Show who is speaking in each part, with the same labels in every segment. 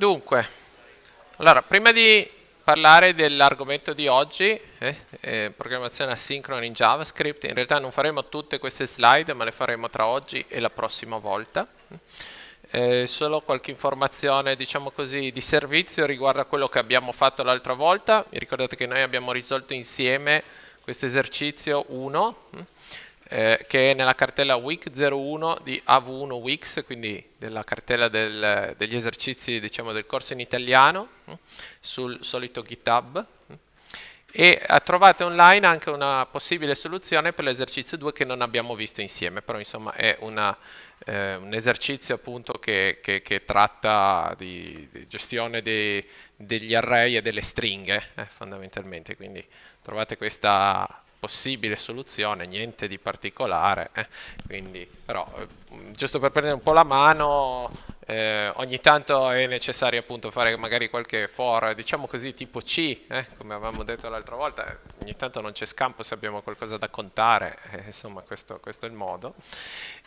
Speaker 1: Dunque, allora, prima di parlare dell'argomento di oggi, eh, eh, programmazione asincrona in JavaScript, in realtà non faremo tutte queste slide, ma le faremo tra oggi e la prossima volta. Eh, solo qualche informazione, diciamo così, di servizio riguardo a quello che abbiamo fatto l'altra volta. Vi ricordate che noi abbiamo risolto insieme questo esercizio 1 eh, che è nella cartella WIC 01 di AV1 Wix, quindi della cartella del, degli esercizi diciamo, del corso in italiano, mm, sul solito GitHub. E eh, trovate online anche una possibile soluzione per l'esercizio 2 che non abbiamo visto insieme, però insomma è una, eh, un esercizio appunto che, che, che tratta di, di gestione dei, degli array e delle stringhe eh, fondamentalmente, quindi trovate questa possibile soluzione, niente di particolare, eh? quindi però eh, giusto per prendere un po' la mano eh, ogni tanto è necessario appunto fare magari qualche for, diciamo così, tipo C, eh, come avevamo detto l'altra volta, ogni tanto non c'è scampo se abbiamo qualcosa da contare, eh, insomma questo, questo, è il modo,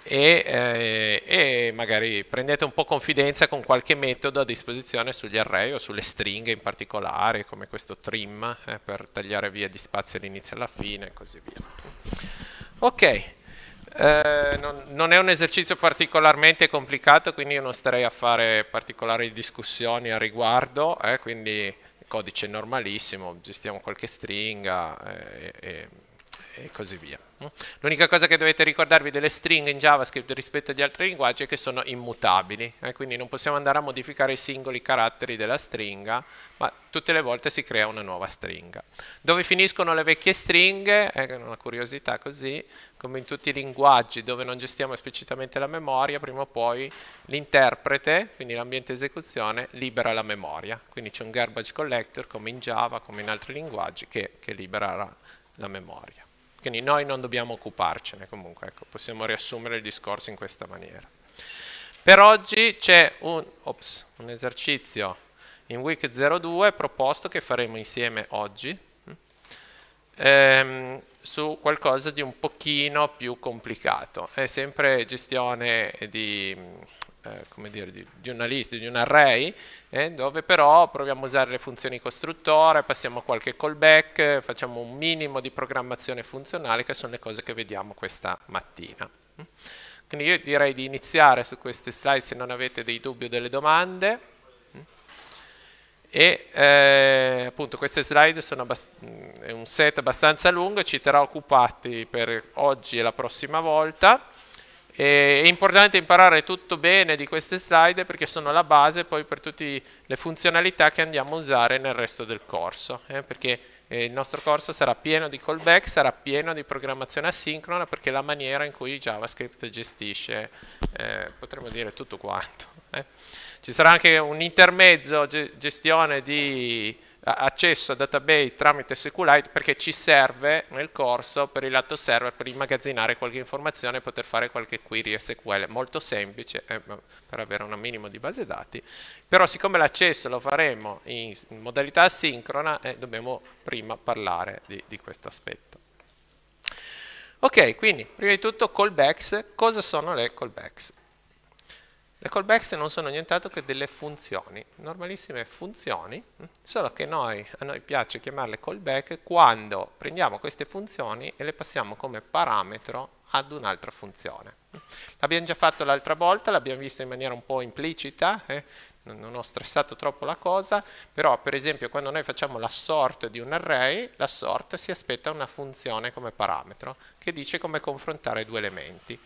Speaker 1: e, eh, e, magari prendete un po' confidenza con qualche metodo a disposizione sugli array o sulle stringhe in particolare, come questo trim eh, per tagliare via di spazio all'inizio e alla fine e così via. Ok. Eh, non, non, è un esercizio particolarmente complicato, quindi io non starei a fare particolari discussioni a riguardo, eh, quindi codice normalissimo, gestiamo qualche stringa eh, e, e, così via. Mm? L'unica cosa che dovete ricordarvi delle stringhe in JavaScript rispetto agli altri linguaggi è che sono immutabili, eh, quindi non possiamo andare a modificare i singoli caratteri della stringa, ma tutte le volte si crea una nuova stringa. Dove finiscono le vecchie stringhe? È eh, una curiosità così, come in tutti i linguaggi dove non gestiamo esplicitamente la memoria, prima o poi l'interprete, quindi l'ambiente esecuzione, libera la memoria. Quindi c'è un garbage collector, come in Java, come in altri linguaggi, che, che libera la, la, memoria. Quindi noi non dobbiamo occuparcene comunque, ecco, possiamo riassumere il discorso in questa maniera. Per oggi c'è un, un esercizio in Week 02 proposto che faremo insieme oggi, ehm, su qualcosa di un pochino più complicato. È sempre gestione di, eh, dire, di, di, una lista, di un array, eh, dove però proviamo a usare le funzioni costruttore, passiamo qualche callback, facciamo un minimo di programmazione funzionale, che sono le cose che vediamo questa mattina. Mm? Quindi io direi di iniziare su queste slide se non avete dei dubbi o delle domande e eh, appunto queste slide sono mm, è un set abbastanza lungo, ci terrà occupati per oggi e la prossima volta. E è importante imparare tutto bene di queste slide perché sono la base poi per tutte le funzionalità che andiamo a usare nel resto del corso, eh, perché eh, il nostro corso sarà pieno di callback, sarà pieno di programmazione asincrona perché è la maniera in cui JavaScript gestisce, eh, potremmo dire, tutto quanto. Eh. Ci sarà anche un intermezzo ge gestione di accesso a database tramite SQLite perché ci serve nel corso per il lato server per immagazzinare qualche informazione e poter fare qualche query SQL molto semplice eh, per avere un minimo di base dati però siccome l'accesso lo faremo in, in modalità asincrona eh, dobbiamo prima parlare di, di questo aspetto ok quindi prima di tutto callbacks cosa sono le callbacks? Le callbacks non sono nient'altro che delle funzioni, normalissime funzioni, mm, solo che noi, a noi piace chiamarle callback quando prendiamo queste funzioni e le passiamo come parametro ad un'altra funzione. Mm. L'abbiamo già fatto l'altra volta, l'abbiamo visto in maniera un po' implicita, eh? non ho stressato troppo la cosa, però per esempio quando noi facciamo la sort di un array, la sort si aspetta una funzione come parametro che dice come confrontare due elementi.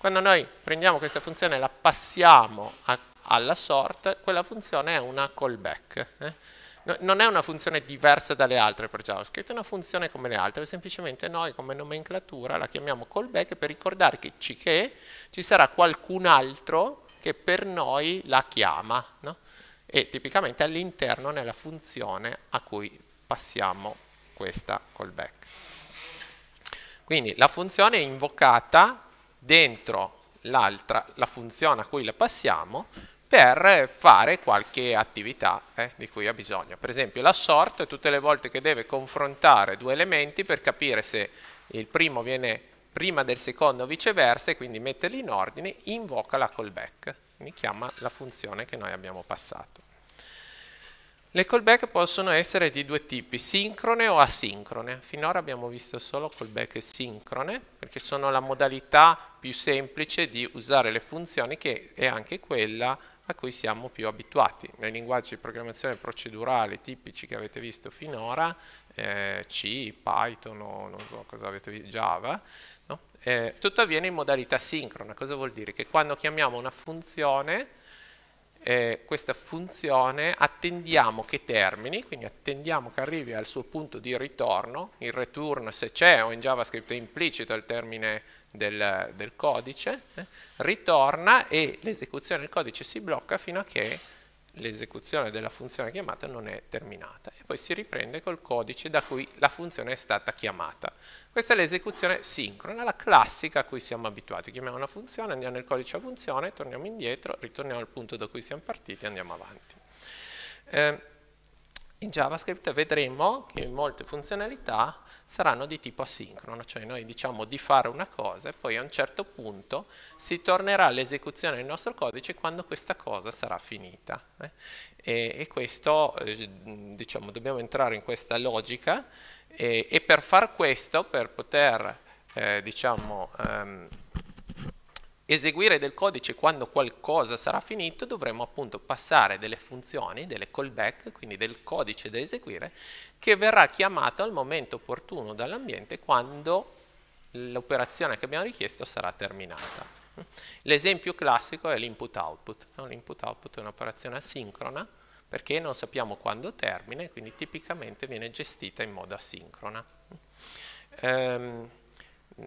Speaker 1: Quando noi prendiamo questa funzione e la passiamo a, alla sort, quella funzione è una callback. Eh? No, non è una funzione diversa dalle altre per JavaScript, è una funzione come le altre, semplicemente noi come nomenclatura la chiamiamo callback per ricordarci che ci sarà qualcun altro che per noi la chiama, no? e tipicamente all'interno nella funzione a cui passiamo questa callback. Quindi la funzione è invocata dentro l'altra, la funzione a cui la passiamo, per fare qualche attività eh, di cui ha bisogno. Per esempio la sort tutte le volte che deve confrontare due elementi per capire se il primo viene prima del secondo o viceversa e quindi metterli in ordine, invoca la callback, quindi chiama la funzione che noi abbiamo passato. Le callback possono essere di due tipi, sincrone o asincrone. Finora abbiamo visto solo callback sincrone, perché sono la modalità più semplice di usare le funzioni, che è anche quella a cui siamo più abituati. Nei linguaggi di programmazione procedurale tipici che avete visto finora, eh, C, Python o non so cosa avete visto, Java, no? eh, tutto avviene in modalità sincrona. Cosa vuol dire? Che quando chiamiamo una funzione eh, questa funzione attendiamo che termini, quindi attendiamo che arrivi al suo punto di ritorno, il return se c'è o in JavaScript è implicito il termine del, del codice, eh, ritorna e l'esecuzione del codice si blocca fino a che l'esecuzione della funzione chiamata non è terminata e poi si riprende col codice da cui la funzione è stata chiamata. Questa è l'esecuzione sincrona, la classica a cui siamo abituati. Chiamiamo una funzione, andiamo nel codice a funzione, torniamo indietro, ritorniamo al punto da cui siamo partiti e andiamo avanti. Eh, in JavaScript vedremo che in molte funzionalità saranno di tipo asincrono, cioè noi diciamo di fare una cosa e poi a un certo punto si tornerà all'esecuzione del nostro codice quando questa cosa sarà finita. Eh? E, e, questo, eh, diciamo, dobbiamo entrare in questa logica e, e per far questo, per poter, eh, diciamo, ehm, eseguire del codice quando qualcosa sarà finito dovremo appunto passare delle funzioni, delle callback, quindi del codice da eseguire, che verrà chiamato al momento opportuno dall'ambiente quando l'operazione che abbiamo richiesto sarà terminata. L'esempio classico è l'input-output. No? L'input-output è un'operazione asincrona perché non sappiamo quando termina e quindi tipicamente viene gestita in modo asincrona. Ehm,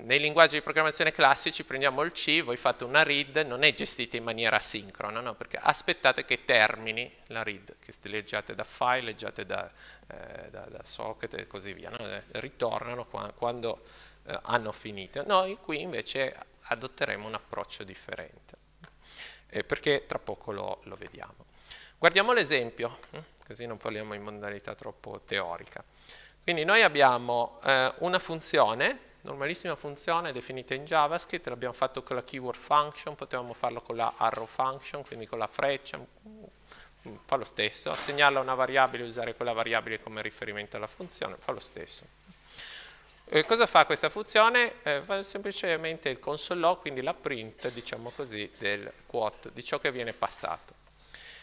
Speaker 1: nei linguaggi di programmazione classici prendiamo il C, voi fate una read, non è gestita in maniera asincrona, no? perché aspettate che termini la read, che leggiate da file, leggiate da, eh, da, da socket e così via, no? Eh, ritornano qua, quando eh, hanno finito. Noi qui invece adotteremo un approccio differente, eh, perché tra poco lo, lo vediamo. Guardiamo l'esempio, eh? così non parliamo in modalità troppo teorica. Quindi noi abbiamo eh, una funzione normalissima funzione definita in JavaScript, l'abbiamo fatto con la keyword function, potevamo farlo con la arrow function, quindi con la freccia, mm, fa lo stesso, assegnarla a una variabile e usare quella variabile come riferimento alla funzione, fa lo stesso. E eh, cosa fa questa funzione? Eh, fa semplicemente il console log, quindi la print, diciamo così, del quote, di ciò che viene passato.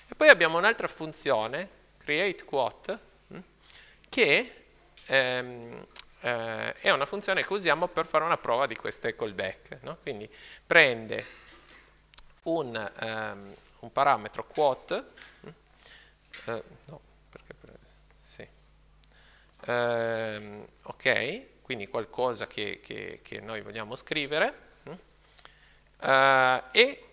Speaker 1: E poi abbiamo un'altra funzione, create quote, mm, che ehm, eh, è una funzione che usiamo per fare una prova di queste callback. No? Quindi prende un, um, un parametro quote, mm? eh, no, pre- sì. eh, ok, quindi qualcosa che, che, che noi vogliamo scrivere, mm? eh, e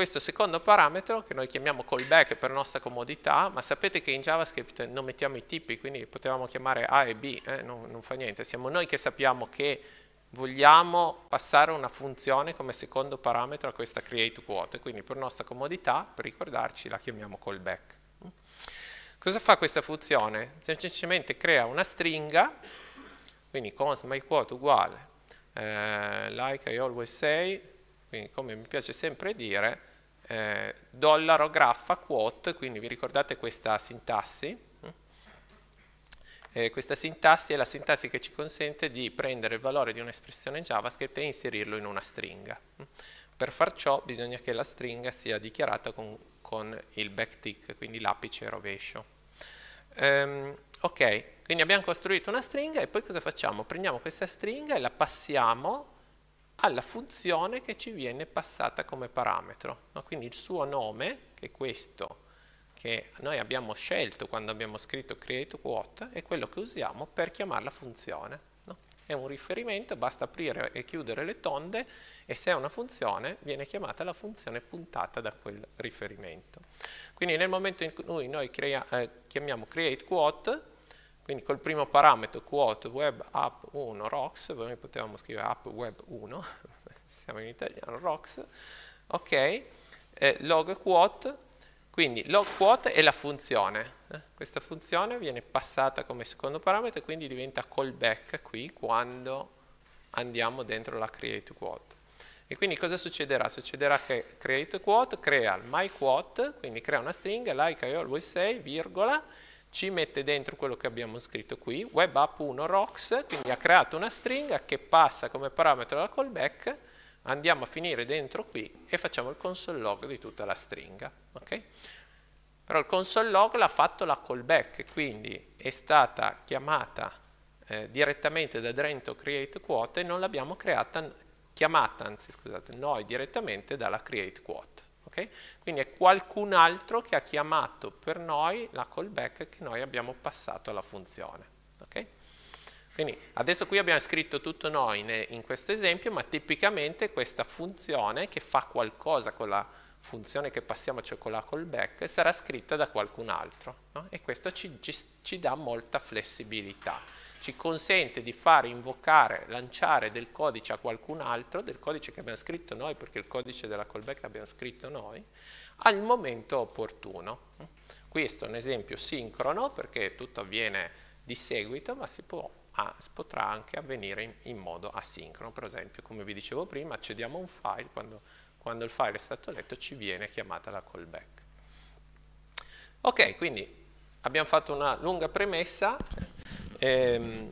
Speaker 1: questo secondo parametro, che noi chiamiamo callback per nostra comodità, ma sapete che in JavaScript non mettiamo i tipi, quindi potevamo chiamare A e B, eh? non, non fa niente, siamo noi che sappiamo che vogliamo passare una funzione come secondo parametro a questa create quote, quindi per nostra comodità, per ricordarci, la chiamiamo callback. Cosa fa questa funzione? Semplicemente crea una stringa, quindi const myQuote uguale, eh, like I always say, quindi come mi piace sempre dire, eh, dollaro graffa quote, quindi vi ricordate questa sintassi? Eh, questa sintassi è la sintassi che ci consente di prendere il valore di un'espressione JavaScript e inserirlo in una stringa. Per far ciò bisogna che la stringa sia dichiarata con, con il backtick, quindi l'apice rovescio. Um, ok, quindi abbiamo costruito una stringa e poi cosa facciamo? Prendiamo questa stringa e la passiamo alla funzione che ci viene passata come parametro. No? Quindi il suo nome, che è questo che noi abbiamo scelto quando abbiamo scritto create quote, è quello che usiamo per chiamare la funzione. No? È un riferimento, basta aprire e chiudere le tonde e se è una funzione viene chiamata la funzione puntata da quel riferimento. Quindi nel momento in cui noi crea, eh, chiamiamo create quote, quindi col primo parametro quote web app 1 ROX, noi potevamo scrivere app web 1, siamo in italiano, ROX, ok, eh, log quote, quindi log quote è la funzione, eh? questa funzione viene passata come secondo parametro e quindi diventa callback qui quando andiamo dentro la create quote. E quindi cosa succederà? Succederà che create quote crea il my quote, quindi crea una stringa, like I always say, virgola, ci mette dentro quello che abbiamo scritto qui, web app 1 rocks, quindi ha creato una stringa che passa come parametro alla callback, andiamo a finire dentro qui e facciamo il console log di tutta la stringa. Okay? Però il console log l'ha fatto la callback, quindi è stata chiamata eh, direttamente da Drento create quote e non l'abbiamo creata, chiamata, anzi scusate, noi direttamente dalla create quote ok? Quindi è qualcun altro che ha chiamato per noi la callback che noi abbiamo passato alla funzione, ok? Quindi adesso qui abbiamo scritto tutto noi in, in questo esempio, ma tipicamente questa funzione che fa qualcosa con la funzione che passiamo, cioè con la callback, sarà scritta da qualcun altro no? e questo ci, ci, ci dà molta flessibilità ci consente di far invocare, lanciare del codice a qualcun altro, del codice che abbiamo scritto noi, perché il codice della callback l'abbiamo scritto noi, al momento opportuno. Questo è un esempio sincrono perché tutto avviene di seguito, ma si può Ah, potrà anche avvenire in, in, modo asincrono. Per esempio, come vi dicevo prima, accediamo a un file, quando, quando, il file è stato letto ci viene chiamata la callback. Ok, quindi abbiamo fatto una lunga premessa, Ehm,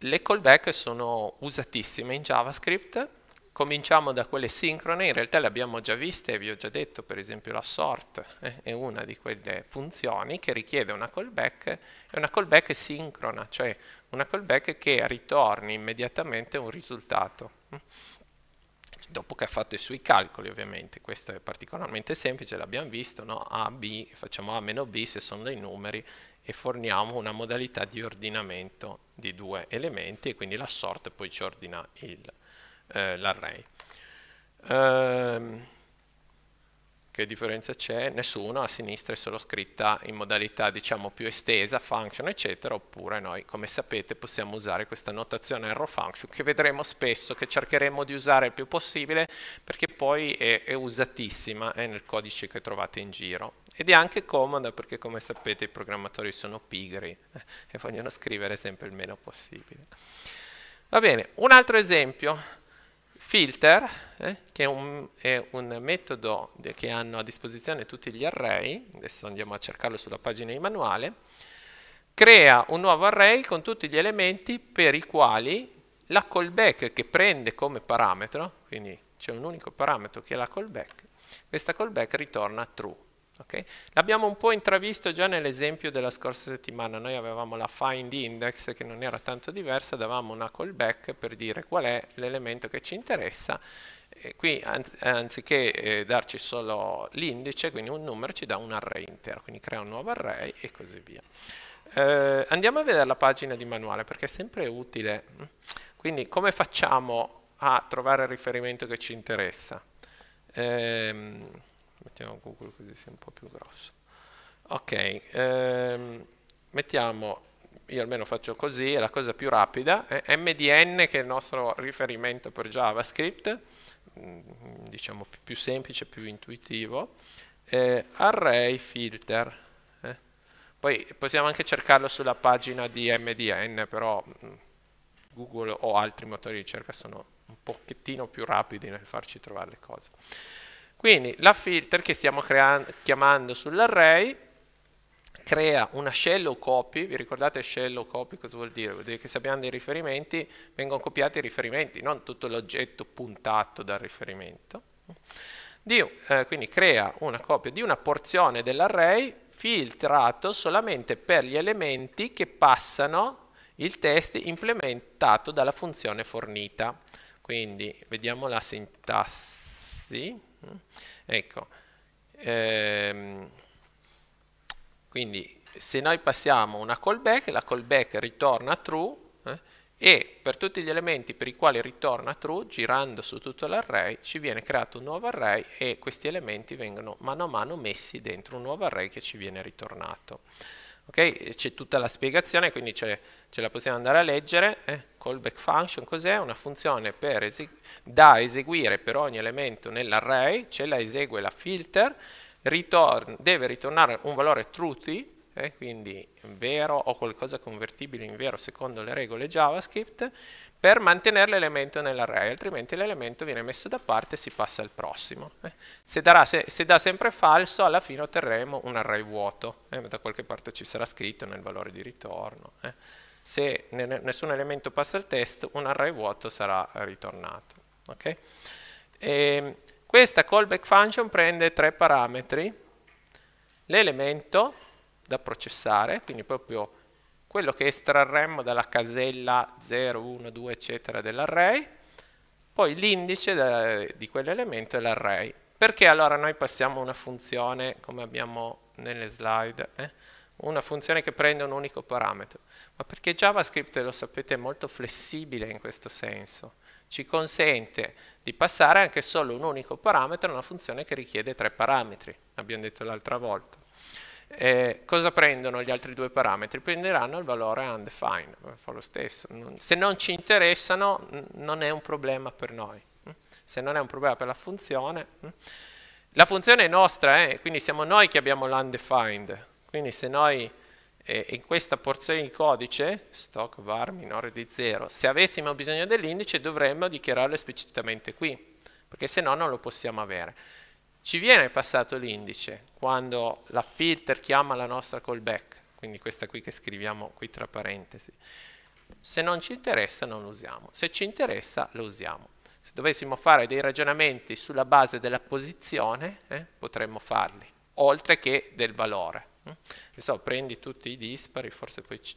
Speaker 1: le callback sono usatissime in JavaScript, cominciamo da quelle sincrone, in realtà le abbiamo già viste, vi ho già detto, per esempio la sort eh, è una di quelle funzioni che richiede una callback, è una callback sincrona, cioè una callback che ritorni immediatamente un risultato, dopo che ha fatto i suoi calcoli ovviamente, questo è particolarmente semplice, l'abbiamo visto, no? A, B, facciamo A meno B se sono dei numeri e forniamo una modalità di ordinamento di due elementi e quindi la sort poi ci ordina eh, l'array. Ehm, che differenza c'è? Nessuno, a sinistra è solo scritta in modalità diciamo più estesa, function eccetera, oppure noi come sapete possiamo usare questa notazione arrow function che vedremo spesso, che cercheremo di usare il più possibile perché poi è, è usatissima è nel codice che trovate in giro. Ed è anche comoda perché come sapete i programmatori sono pigri eh, e vogliono scrivere sempre il meno possibile. Va bene, un altro esempio, filter, eh, che è un, è un metodo de, che hanno a disposizione tutti gli array, adesso andiamo a cercarlo sulla pagina di manuale, crea un nuovo array con tutti gli elementi per i quali la callback che prende come parametro, quindi c'è un unico parametro che è la callback, questa callback ritorna true. Okay? L'abbiamo un po' intravisto già nell'esempio della scorsa settimana, noi avevamo la find index che non era tanto diversa, davamo una callback per dire qual è l'elemento che ci interessa, e qui anziché eh, darci solo l'indice, quindi un numero, ci dà un array intero, quindi crea un nuovo array e così via. Eh, andiamo a vedere la pagina di manuale perché è sempre utile, quindi come facciamo a trovare il riferimento che ci interessa? Eh, mettiamo Google così sia un po' più grosso. Ok, ehm, mettiamo, io almeno faccio così, è la cosa più rapida, eh, MDN che è il nostro riferimento per JavaScript, mm, diciamo più, più, semplice, più intuitivo, eh, array filter, eh. poi possiamo anche cercarlo sulla pagina di MDN, però mm, Google o altri motori di ricerca sono un pochettino più rapidi nel farci trovare le cose. Quindi la filter che stiamo chiamando sull'array crea una shell o copy, vi ricordate shell o copy cosa vuol dire? Vuol dire che se abbiamo dei riferimenti vengono copiati i riferimenti, non tutto l'oggetto puntato dal riferimento. Dio, eh, quindi crea una copia di una porzione dell'array filtrato solamente per gli elementi che passano il test implementato dalla funzione fornita. Quindi vediamo la sintassi. Ecco, ehm, quindi se noi passiamo una callback, la callback ritorna true eh, e per tutti gli elementi per i quali ritorna true, girando su tutto l'array, ci viene creato un nuovo array e questi elementi vengono mano a mano messi dentro un nuovo array che ci viene ritornato. Ok? C'è tutta la spiegazione, quindi ce, la possiamo andare a leggere. Eh callback function cos'è? Una funzione esegu da eseguire per ogni elemento nell'array, ce la esegue la filter, ritorn deve ritornare un valore truthy, eh, quindi vero o qualcosa convertibile in vero secondo le regole JavaScript, per mantenere l'elemento nell'array, altrimenti l'elemento viene messo da parte e si passa al prossimo. Eh. Se, darà, se, se, dà sempre falso, alla fine otterremo un array vuoto, eh, da qualche parte ci sarà scritto nel valore di ritorno. Eh se nessun elemento passa il test, un array vuoto sarà ritornato. Okay? E ehm, questa callback function prende tre parametri, l'elemento da processare, quindi proprio quello che estrarremmo dalla casella 0, 1, 2, eccetera dell'array, poi l'indice di quell'elemento e l'array. Perché allora noi passiamo una funzione, come abbiamo nelle slide, eh? una funzione che prende un unico parametro, ma perché JavaScript, lo sapete, è molto flessibile in questo senso, ci consente di passare anche solo un unico parametro a una funzione che richiede tre parametri, abbiamo detto l'altra volta. Eh, cosa prendono gli altri due parametri? Prenderanno il valore undefined, fa lo stesso. Se non ci interessano non è un problema per noi, mm? se non è un problema per la funzione. Mm? La funzione è nostra, eh? quindi siamo noi che abbiamo l'undefined, quindi se noi eh, in questa porzione di codice, stock var minore di 0, se avessimo bisogno dell'indice dovremmo dichiararlo esplicitamente qui, perché se no non lo possiamo avere. Ci viene passato l'indice quando la filter chiama la nostra callback, quindi questa qui che scriviamo qui tra parentesi. Se non ci interessa non lo usiamo, se ci interessa lo usiamo. Se dovessimo fare dei ragionamenti sulla base della posizione, eh, potremmo farli, oltre che del valore. Che so, prendi tutti i dispari, forse poi ci,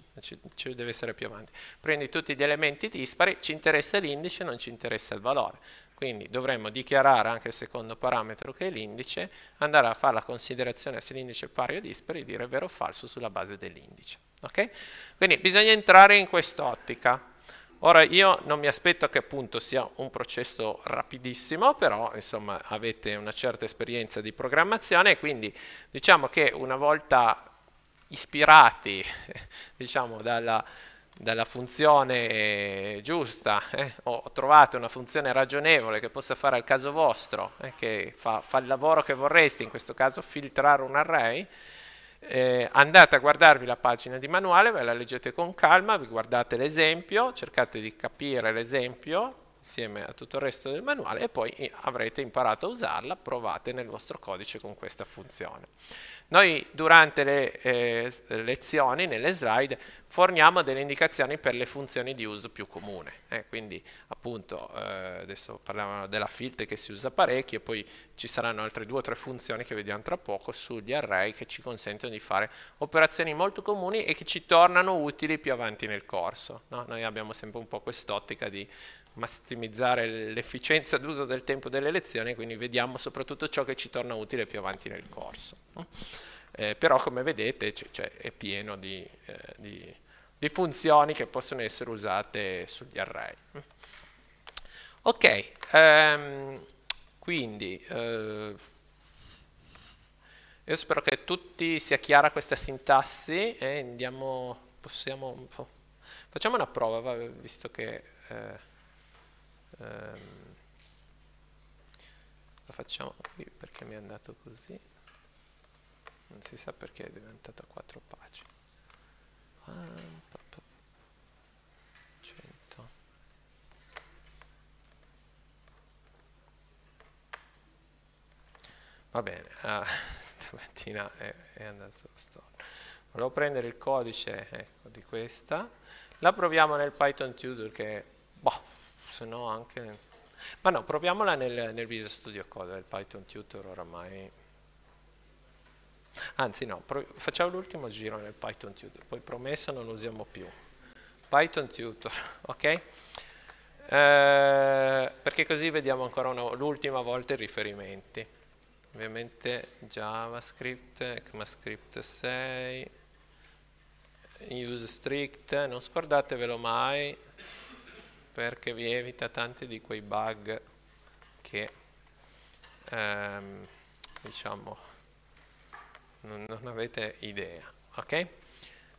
Speaker 1: ci deve essere più avanti. Prendi tutti gli elementi dispari, ci interessa l'indice, non ci interessa il valore. Quindi dovremmo dichiarare anche il secondo parametro che è l'indice, andare a fare la considerazione se l'indice è pari o dispari e dire vero o falso sulla base dell'indice. Okay? Quindi bisogna entrare in quest'ottica. Ora io non mi aspetto che appunto sia un processo rapidissimo, però insomma avete una certa esperienza di programmazione quindi diciamo che una volta ispirati diciamo dalla, dalla funzione giusta eh, o trovate una funzione ragionevole che possa fare al caso vostro, eh, che fa, fa il lavoro che vorreste, in questo caso filtrare un array, eh, andate a guardarvi la pagina di manuale, ve la leggete con calma, vi guardate l'esempio, cercate di capire l'esempio, insieme a tutto il resto del manuale e poi avrete imparato a usarla, provate nel vostro codice con questa funzione. Noi durante le eh, lezioni, nelle slide, forniamo delle indicazioni per le funzioni di uso più comune, eh, quindi appunto eh, adesso parlavamo della filter che si usa parecchio, poi ci saranno altre due o tre funzioni che vediamo tra poco sugli array che ci consentono di fare operazioni molto comuni e che ci tornano utili più avanti nel corso. No? Noi abbiamo sempre un po' quest'ottica di massimizzare l'efficienza d'uso del tempo delle lezioni, quindi vediamo soprattutto ciò che ci torna utile più avanti nel corso. No? Eh, però come vedete cioè, è pieno di, eh, di, di, funzioni che possono essere usate sugli array. Ok, ehm, quindi eh, io spero che tutti sia chiara questa sintassi e andiamo, possiamo, facciamo una prova, visto che... Eh, ehm, la facciamo qui perché mi è andato così non si sa perché è diventata 4 pagine ah, va bene ah, stamattina è, è andato storto volevo prendere il codice ecco, di questa la proviamo nel Python Tutor che boh, se no anche... Ma no, proviamola nel, nel Visual Studio Code, il Python Tutor oramai... Anzi no, facciamo l'ultimo giro nel Python Tutor, poi promessa non lo usiamo più. Python Tutor, ok? Eh, perché così vediamo ancora l'ultima volta i riferimenti. Ovviamente JavaScript, ECMAScript 6, use non scordatevelo mai, perché vi evita tanti di quei bug che ehm, diciamo non, non avete idea. Ok?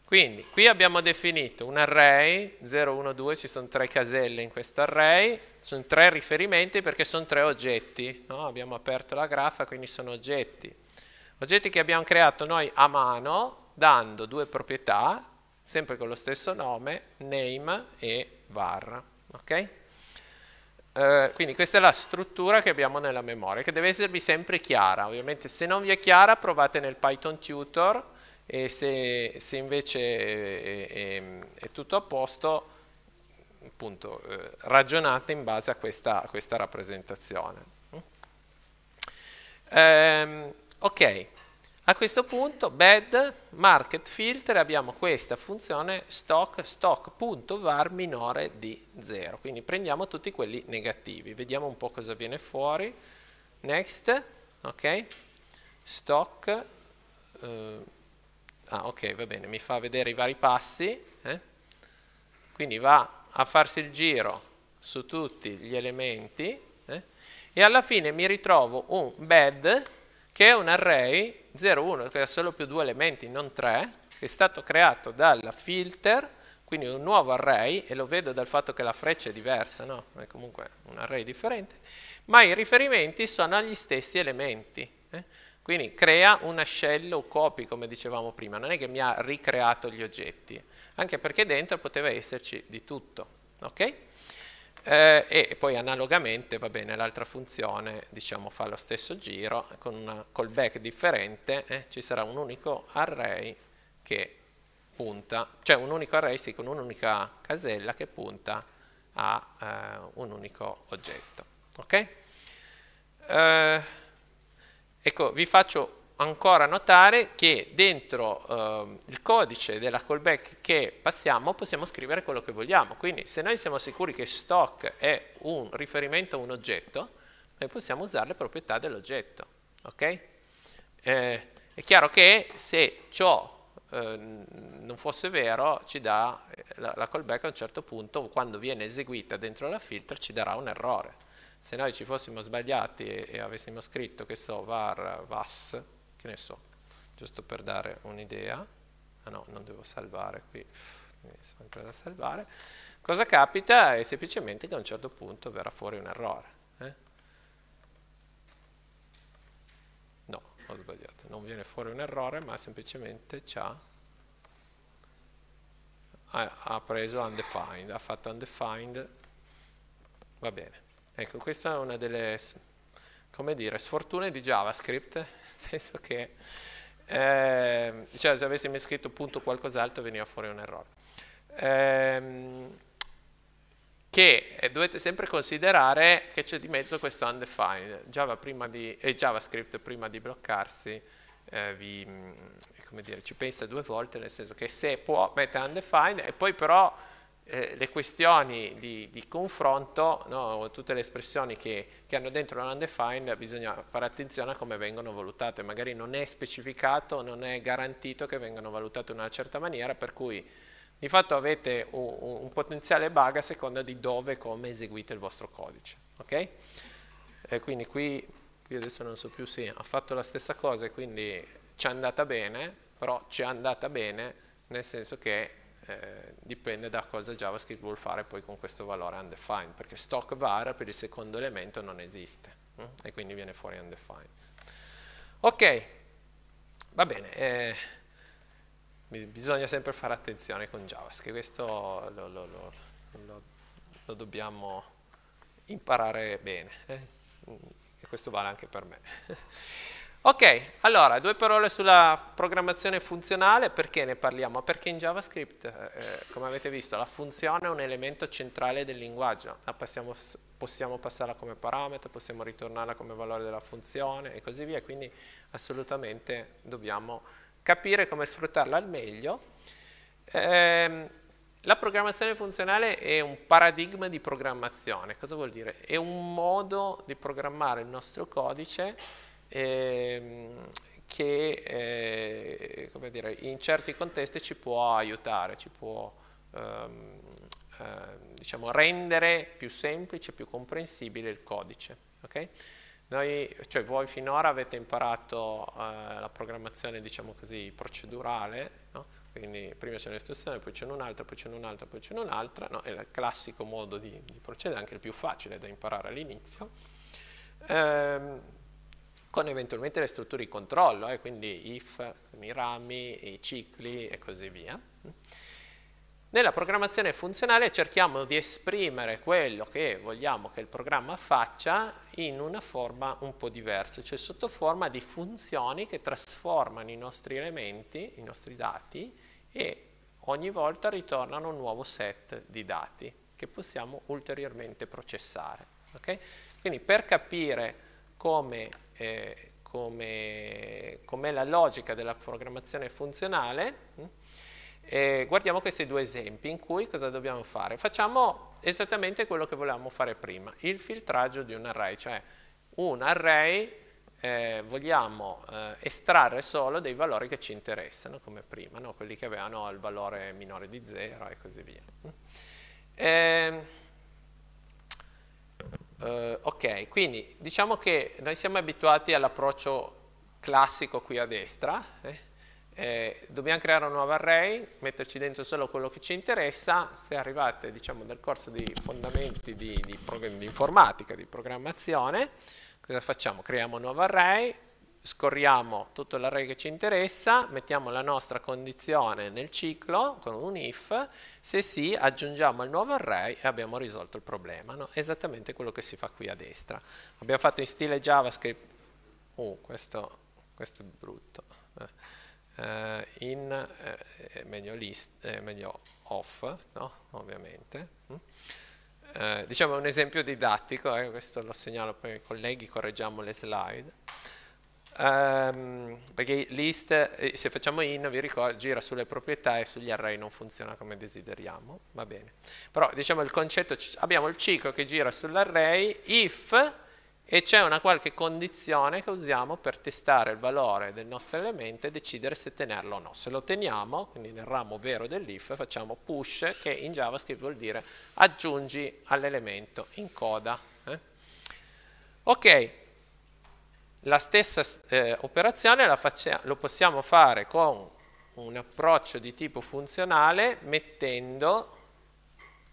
Speaker 1: Quindi qui abbiamo definito un array 0, 1, 2, ci sono tre caselle in questo array, sono tre riferimenti perché sono tre oggetti, no? abbiamo aperto la graffa quindi sono oggetti. Oggetti che abbiamo creato noi a mano dando due proprietà, sempre con lo stesso nome, name e var. Okay? Uh, quindi questa è la struttura che abbiamo nella memoria, che deve esservi sempre chiara. Ovviamente se non vi è chiara provate nel Python Tutor e se, se invece è, è, è, tutto a posto, appunto, eh, ragionate in base a questa, a questa rappresentazione. Um, ok, a questo punto bad market filter abbiamo questa funzione stock stock.var minore di 0, quindi prendiamo tutti quelli negativi, vediamo un po' cosa viene fuori, next, ok, stock, eh, ah ok va bene, mi fa vedere i vari passi, eh? quindi va a farsi il giro su tutti gli elementi eh? e alla fine mi ritrovo un bad che è un array 0, 1, che ha solo più due elementi, non tre, che è stato creato dalla filter, quindi un nuovo array, e lo vedo dal fatto che la freccia è diversa, no? È comunque un array differente, ma i riferimenti sono agli stessi elementi. Eh? Quindi crea una shell o copy, come dicevamo prima, non è che mi ha ricreato gli oggetti, anche perché dentro poteva esserci di tutto. Okay? eh, e poi analogamente va bene l'altra funzione diciamo, fa lo stesso giro con un callback differente eh, ci sarà un unico array che punta cioè un unico array sì, con un'unica casella che punta a eh, un unico oggetto ok eh, ecco vi faccio ancora notare che dentro eh, il codice della callback che passiamo possiamo scrivere quello che vogliamo. Quindi se noi siamo sicuri che stock è un riferimento a un oggetto, noi possiamo usare le proprietà dell'oggetto. Okay? Eh, è chiaro che se ciò ehm, non fosse vero, ci dà eh, la, callback a un certo punto, quando viene eseguita dentro la filter, ci darà un errore. Se noi ci fossimo sbagliati e avessimo scritto, che so, var vas, che ne so, giusto per dare un'idea, ah no, non devo salvare qui, mi sono ancora da salvare, cosa capita è semplicemente che a un certo punto verrà fuori un errore. Eh? No, ho sbagliato, non viene fuori un errore, ma semplicemente ha, ha preso undefined, ha fatto undefined, va bene. Ecco, questa è una delle, come dire, sfortune di JavaScript senso che eh, cioè, se avessimo scritto punto qualcos'altro veniva fuori un errore. Ehm, eh, che dovete sempre considerare che c'è di mezzo questo undefined. Java prima di, eh, JavaScript prima di bloccarsi eh, vi, mm, dire, ci pensa due volte, nel senso che se può mette undefined e poi però eh, le questioni di, di confronto, no? tutte le espressioni che, che hanno dentro l'undefined, bisogna fare attenzione a come vengono valutate, magari non è specificato, non è garantito che vengano valutate in una certa maniera, per cui di fatto avete un, un potenziale bug a seconda di dove e come eseguite il vostro codice. Okay? E quindi qui, io adesso non so più se sì, ha fatto la stessa cosa e quindi ci è andata bene, però ci è andata bene nel senso che eh, dipende da cosa JavaScript vuol fare poi con questo valore undefined, perché stock var per il secondo elemento non esiste mh? Mm? e quindi viene fuori undefined. Ok, va bene, eh, bisogna sempre fare attenzione con JavaScript, questo lo, lo, lo, lo dobbiamo imparare bene eh? Mm, e questo vale anche per me. Ok, allora due parole sulla programmazione funzionale, perché ne parliamo? Ah, perché in JavaScript, eh, eh, come avete visto, la funzione è un elemento centrale del linguaggio, passiamo, possiamo passarla come parametro, possiamo ritornarla come valore della funzione e così via, quindi assolutamente dobbiamo capire come sfruttarla al meglio. Eh, la programmazione funzionale è un paradigma di programmazione, cosa vuol dire? È un modo di programmare il nostro codice ehm, che eh, dire, in certi contesti ci può aiutare, ci può ehm, eh, diciamo, rendere più semplice, più comprensibile il codice. Okay? Noi, cioè voi finora avete imparato eh, la programmazione diciamo così, procedurale, no? quindi prima c'è un'istruzione, poi c'è un'altra, poi c'è un'altra, poi c'è un'altra, no? è il classico modo di, di procedere, anche il più facile da imparare all'inizio. Ehm, con eventualmente le strutture di controllo, eh, quindi if, i rami, i cicli e così via. Nella programmazione funzionale cerchiamo di esprimere quello che vogliamo che il programma faccia in una forma un po' diversa, cioè sotto forma di funzioni che trasformano i nostri elementi, i nostri dati e ogni volta ritornano un nuovo set di dati che possiamo ulteriormente processare. Okay? Quindi per capire come eh, come, com'è la logica della programmazione funzionale, eh, guardiamo questi due esempi in cui cosa dobbiamo fare? Facciamo esattamente quello che volevamo fare prima, il filtraggio di un array, cioè un array eh, vogliamo eh, estrarre solo dei valori che ci interessano, come prima, no? quelli che avevano il valore minore di 0 e così via. Eh, Uh, ok, quindi diciamo che noi siamo abituati all'approccio classico qui a destra, eh? Eh, dobbiamo creare un nuovo array, metterci dentro solo quello che ci interessa, se arrivate diciamo, nel corso di fondamenti di, di, di informatica, di programmazione, cosa facciamo? Creiamo un nuovo array, scorriamo tutto l'array che ci interessa, mettiamo la nostra condizione nel ciclo con un if, se sì aggiungiamo il nuovo array e abbiamo risolto il problema, no? esattamente quello che si fa qui a destra. Abbiamo fatto in stile JavaScript, uh, questo, questo è brutto, eh, eh in, eh, eh, meglio, list, eh, meglio off, no? ovviamente. Mm. Eh, diciamo un esempio didattico, eh, questo lo segnalo poi ai colleghi, correggiamo le slide. Um, perché list, eh, se facciamo in, vi ricordo, gira sulle proprietà e sugli array non funziona come desideriamo, va bene. Però diciamo il concetto, abbiamo il ciclo che gira sull'array, if, e c'è una qualche condizione che usiamo per testare il valore del nostro elemento e decidere se tenerlo o no. Se lo teniamo, quindi nel ramo vero dell'if, facciamo push, che in JavaScript vuol dire aggiungi all'elemento in coda. Eh? Ok, la stessa eh, operazione la lo possiamo fare con un approccio di tipo funzionale mettendo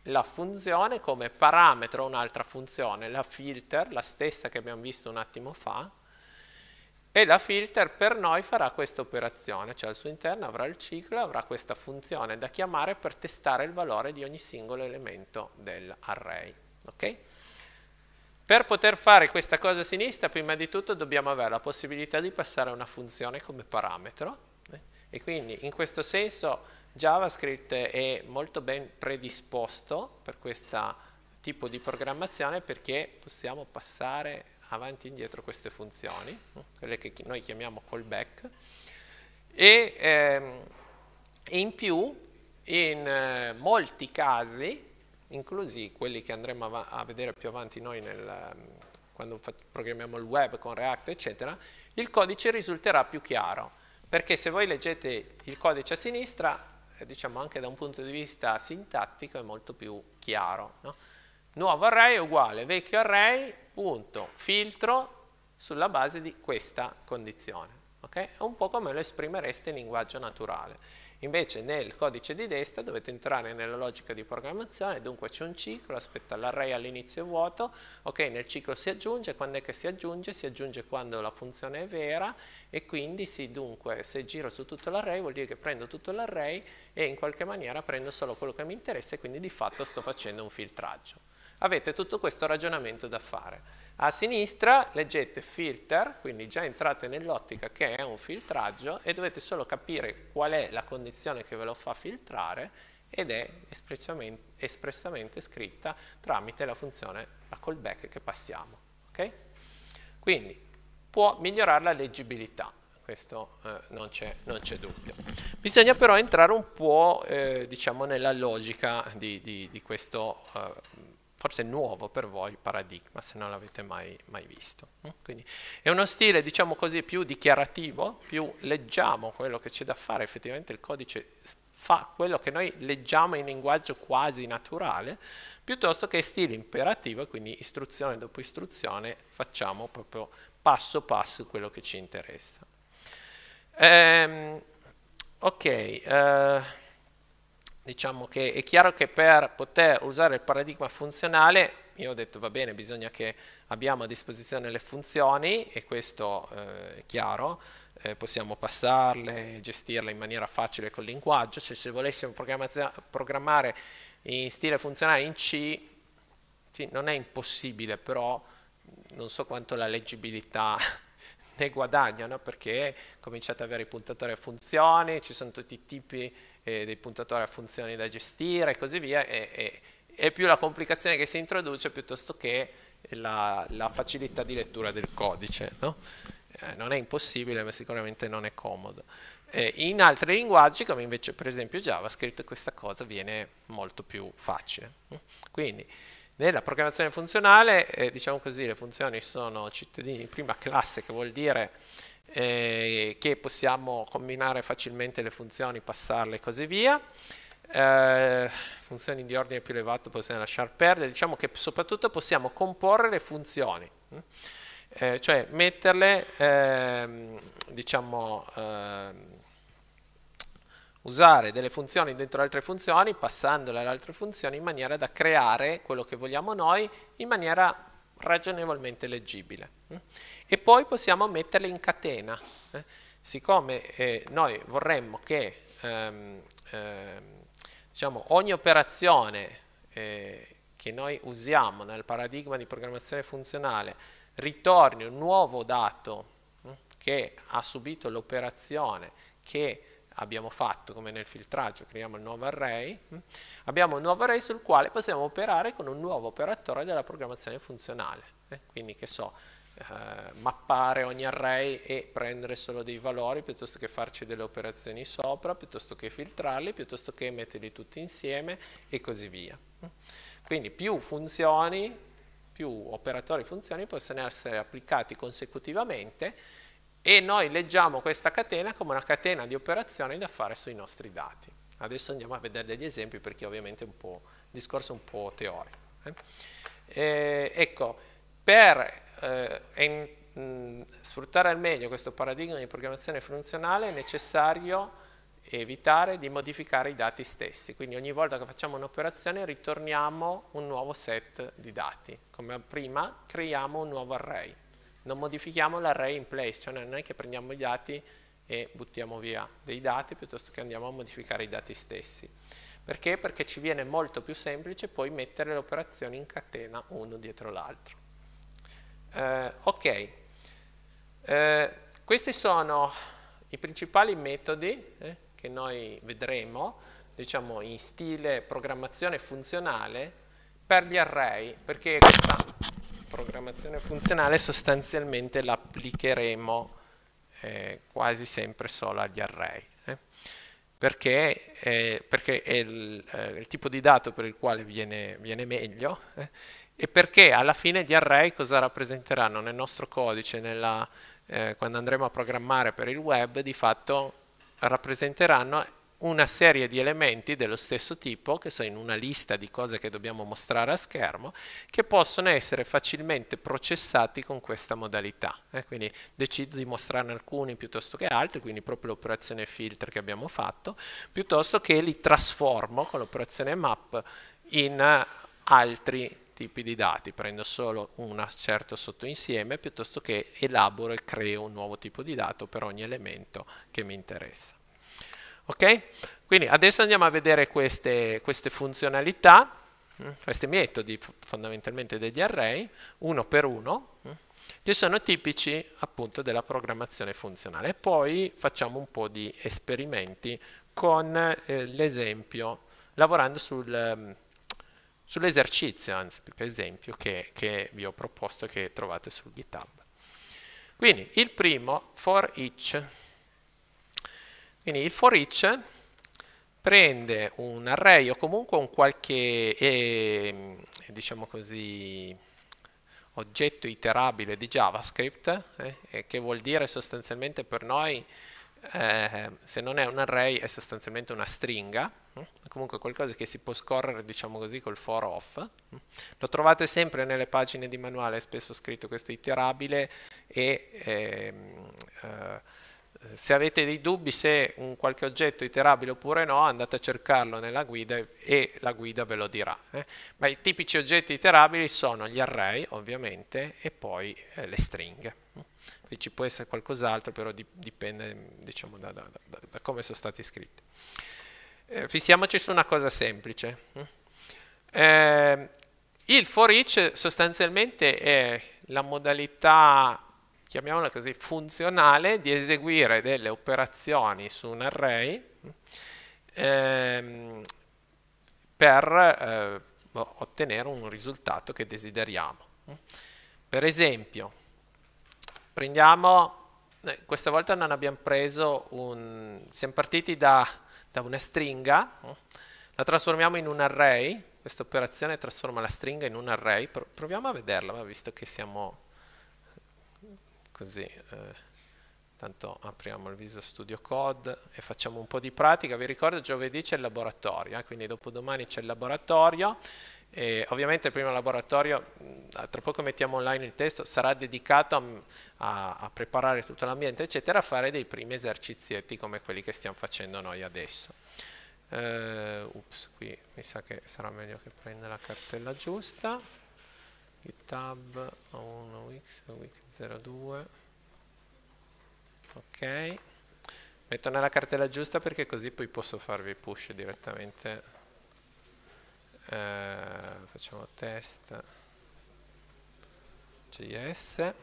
Speaker 1: la funzione come parametro un'altra funzione, la filter, la stessa che abbiamo visto un attimo fa, e la filter per noi farà questa operazione, cioè al suo interno avrà il ciclo, e avrà questa funzione da chiamare per testare il valore di ogni singolo elemento dell'array. Okay? Per poter fare questa cosa a sinistra, prima di tutto dobbiamo avere la possibilità di passare a una funzione come parametro eh? e quindi in questo senso JavaScript è molto ben predisposto per questo tipo di programmazione perché possiamo passare avanti e indietro queste funzioni, eh? quelle che noi chiamiamo callback, e ehm, in più in eh, molti casi inclusi quelli che andremo a vedere più avanti noi nel, ehm, quando programmiamo il web con React, eccetera, il codice risulterà più chiaro, perché se voi leggete il codice a sinistra, eh, diciamo anche da un punto di vista sintattico è molto più chiaro. No? Nuovo array è uguale vecchio array, punto, filtro sulla base di questa condizione. Okay? È un po' come lo esprimereste in linguaggio naturale. Invece nel codice di destra dovete entrare nella logica di programmazione, dunque c'è un ciclo, aspetta l'array all'inizio è vuoto, ok nel ciclo si aggiunge, quando è che si aggiunge? Si aggiunge quando la funzione è vera e quindi sì, dunque se giro su tutto l'array vuol dire che prendo tutto l'array e in qualche maniera prendo solo quello che mi interessa e quindi di fatto sto facendo un filtraggio. Avete tutto questo ragionamento da fare. A sinistra leggete filter, quindi già entrate nell'ottica che è un filtraggio e dovete solo capire qual è la condizione che ve lo fa filtrare ed è espressamente, espressamente scritta tramite la funzione, la callback che passiamo. Okay? Quindi può migliorare la leggibilità, questo eh, non, c'è, dubbio. Bisogna però entrare un po' eh, diciamo nella logica di, di, di questo eh, forse nuovo per voi paradigma se non l'avete mai, mai visto. Mm? Quindi è uno stile, diciamo così, più dichiarativo, più leggiamo quello che c'è da fare, effettivamente il codice fa quello che noi leggiamo in linguaggio quasi naturale, piuttosto che stile imperativo, quindi istruzione dopo istruzione facciamo proprio passo passo quello che ci interessa. Ehm, ok. Eh, diciamo che è chiaro che per poter usare il paradigma funzionale, io ho detto va bene, bisogna che abbiamo a disposizione le funzioni e questo eh, è chiaro, eh, possiamo passarle, gestirle in maniera facile col linguaggio, cioè, se volessimo programmare in stile funzionale in C, sì, non è impossibile, però non so quanto la leggibilità ne guadagna, no? perché cominciate ad avere i puntatori a funzioni, ci sono tutti i tipi eh, dei puntatori a funzioni da gestire e così via, e, e, è più la complicazione che si introduce piuttosto che la, la facilità di lettura del codice. No? Eh, non è impossibile, ma sicuramente non è comodo. Eh, in altri linguaggi, come invece per esempio JavaScript, questa cosa viene molto più facile. Quindi, nella programmazione funzionale, eh, diciamo così, le funzioni sono cittadini di prima classe, che vuol dire eh, che possiamo combinare facilmente le funzioni, passarle e così via. Eh, funzioni di ordine più elevato possiamo lasciar perdere, diciamo che soprattutto possiamo comporre le funzioni, mm? eh, cioè metterle, ehm, diciamo, ehm, usare delle funzioni dentro altre funzioni, passandole ad altre funzioni in maniera da creare quello che vogliamo noi in maniera ragionevolmente leggibile. Mm? e poi possiamo metterle in catena. Eh? Siccome eh, noi vorremmo che ehm, ehm, diciamo, ogni operazione eh, che noi usiamo nel paradigma di programmazione funzionale ritorni un nuovo dato eh, che ha subito l'operazione che abbiamo fatto, come nel filtraggio, creiamo il nuovo array, eh, abbiamo un nuovo array sul quale possiamo operare con un nuovo operatore della programmazione funzionale. Eh. Quindi, che so, eh, mappare ogni array e prendere solo dei valori piuttosto che farci delle operazioni sopra, piuttosto che filtrarli, piuttosto che metterli tutti insieme e così via. Quindi più funzioni, più operatori funzioni possono essere applicati consecutivamente e noi leggiamo questa catena come una catena di operazioni da fare sui nostri dati. Adesso andiamo a vedere degli esempi perché ovviamente è un, po', discorso un po' teorico. Eh? eh ecco, per eh, in, mh, sfruttare al meglio questo paradigma di programmazione funzionale è necessario evitare di modificare i dati stessi, quindi ogni volta che facciamo un'operazione ritorniamo un nuovo set di dati, come prima creiamo un nuovo array, non modifichiamo l'array in place, cioè non è che prendiamo i dati e buttiamo via dei dati piuttosto che andiamo a modificare i dati stessi. Perché? Perché ci viene molto più semplice poi mettere le operazioni in catena uno dietro l'altro. Eh, ok, eh, questi sono i principali metodi eh, che noi vedremo, diciamo in stile programmazione funzionale per gli array, perché questa programmazione funzionale sostanzialmente la applicheremo eh, quasi sempre solo agli array. Eh. Perché, eh, perché, è il, il, tipo di dato per il quale viene, viene meglio e perché alla fine gli array cosa rappresenteranno nel nostro codice, nella, eh, quando andremo a programmare per il web, di fatto rappresenteranno una serie di elementi dello stesso tipo, che sono in una lista di cose che dobbiamo mostrare a schermo, che possono essere facilmente processati con questa modalità. Eh? Quindi decido di mostrarne alcuni piuttosto che altri, quindi proprio l'operazione filter che abbiamo fatto, piuttosto che li trasformo con l'operazione map in altri elementi tipi di dati, prendo solo un certo sottoinsieme piuttosto che elaboro e creo un nuovo tipo di dato per ogni elemento che mi interessa. Ok? Quindi adesso andiamo a vedere queste, queste funzionalità, mm, questi metodi fondamentalmente degli array, uno per uno, mm, che sono tipici appunto della programmazione funzionale. E poi facciamo un po' di esperimenti con eh, l'esempio, lavorando sul, mm, sull'esercizio, anzi, per esempio, che, che vi ho proposto e che trovate su GitHub. Quindi il primo, for each. Quindi il for each prende un array o comunque un qualche, eh, diciamo così, oggetto iterabile di JavaScript, eh, che vuol dire sostanzialmente per noi eh, se non è un array è sostanzialmente una stringa, eh? comunque qualcosa che si può scorrere diciamo così col for off. Mm? Lo trovate sempre nelle pagine di manuale, è spesso scritto questo iterabile e ehm, eh, se avete dei dubbi se un qualche oggetto è iterabile oppure no, andate a cercarlo nella guida e la guida ve lo dirà. Eh. Ma i tipici oggetti iterabili sono gli array ovviamente e poi eh, le stringhe. Mm? Quindi ci può essere qualcos'altro, però dipende diciamo, da, da, da, da, come sono stati scritti. Eh, fissiamoci su una cosa semplice. Mm? Eh, il for each sostanzialmente è la modalità, chiamiamola così, funzionale di eseguire delle operazioni su un array mm? ehm, per eh, boh, ottenere un risultato che desideriamo. Mm? Per esempio, Prendiamo, eh, questa volta non abbiamo preso un, siamo partiti da, da una stringa, la trasformiamo in un array, questa operazione trasforma la stringa in un array, proviamo a vederla, visto che siamo eh, così, eh, tanto apriamo il Visual Studio Code e facciamo un po' di pratica, vi ricordo giovedì c'è il laboratorio, eh, quindi dopodomani c'è il laboratorio, e ovviamente il primo laboratorio, mm, tra poco mettiamo online il testo, sarà dedicato a, a, a preparare tutto l'ambiente, eccetera, a fare dei primi esercizietti come quelli che stiamo facendo noi adesso. Uh, ups, qui mi sa che sarà meglio che prenda la cartella giusta. GitHub 1 wix 02. Ok. Metto nella cartella giusta perché così poi posso farvi push direttamente eh, facciamo test js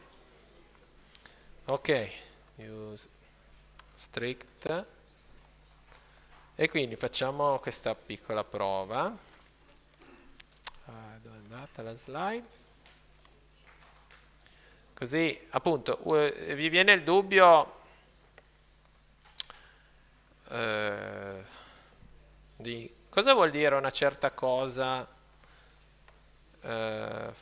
Speaker 1: ok use strict e quindi facciamo questa piccola prova uh, dove è andata la slide così appunto vi viene il dubbio uh, di Cosa vuol dire una certa cosa? Eh,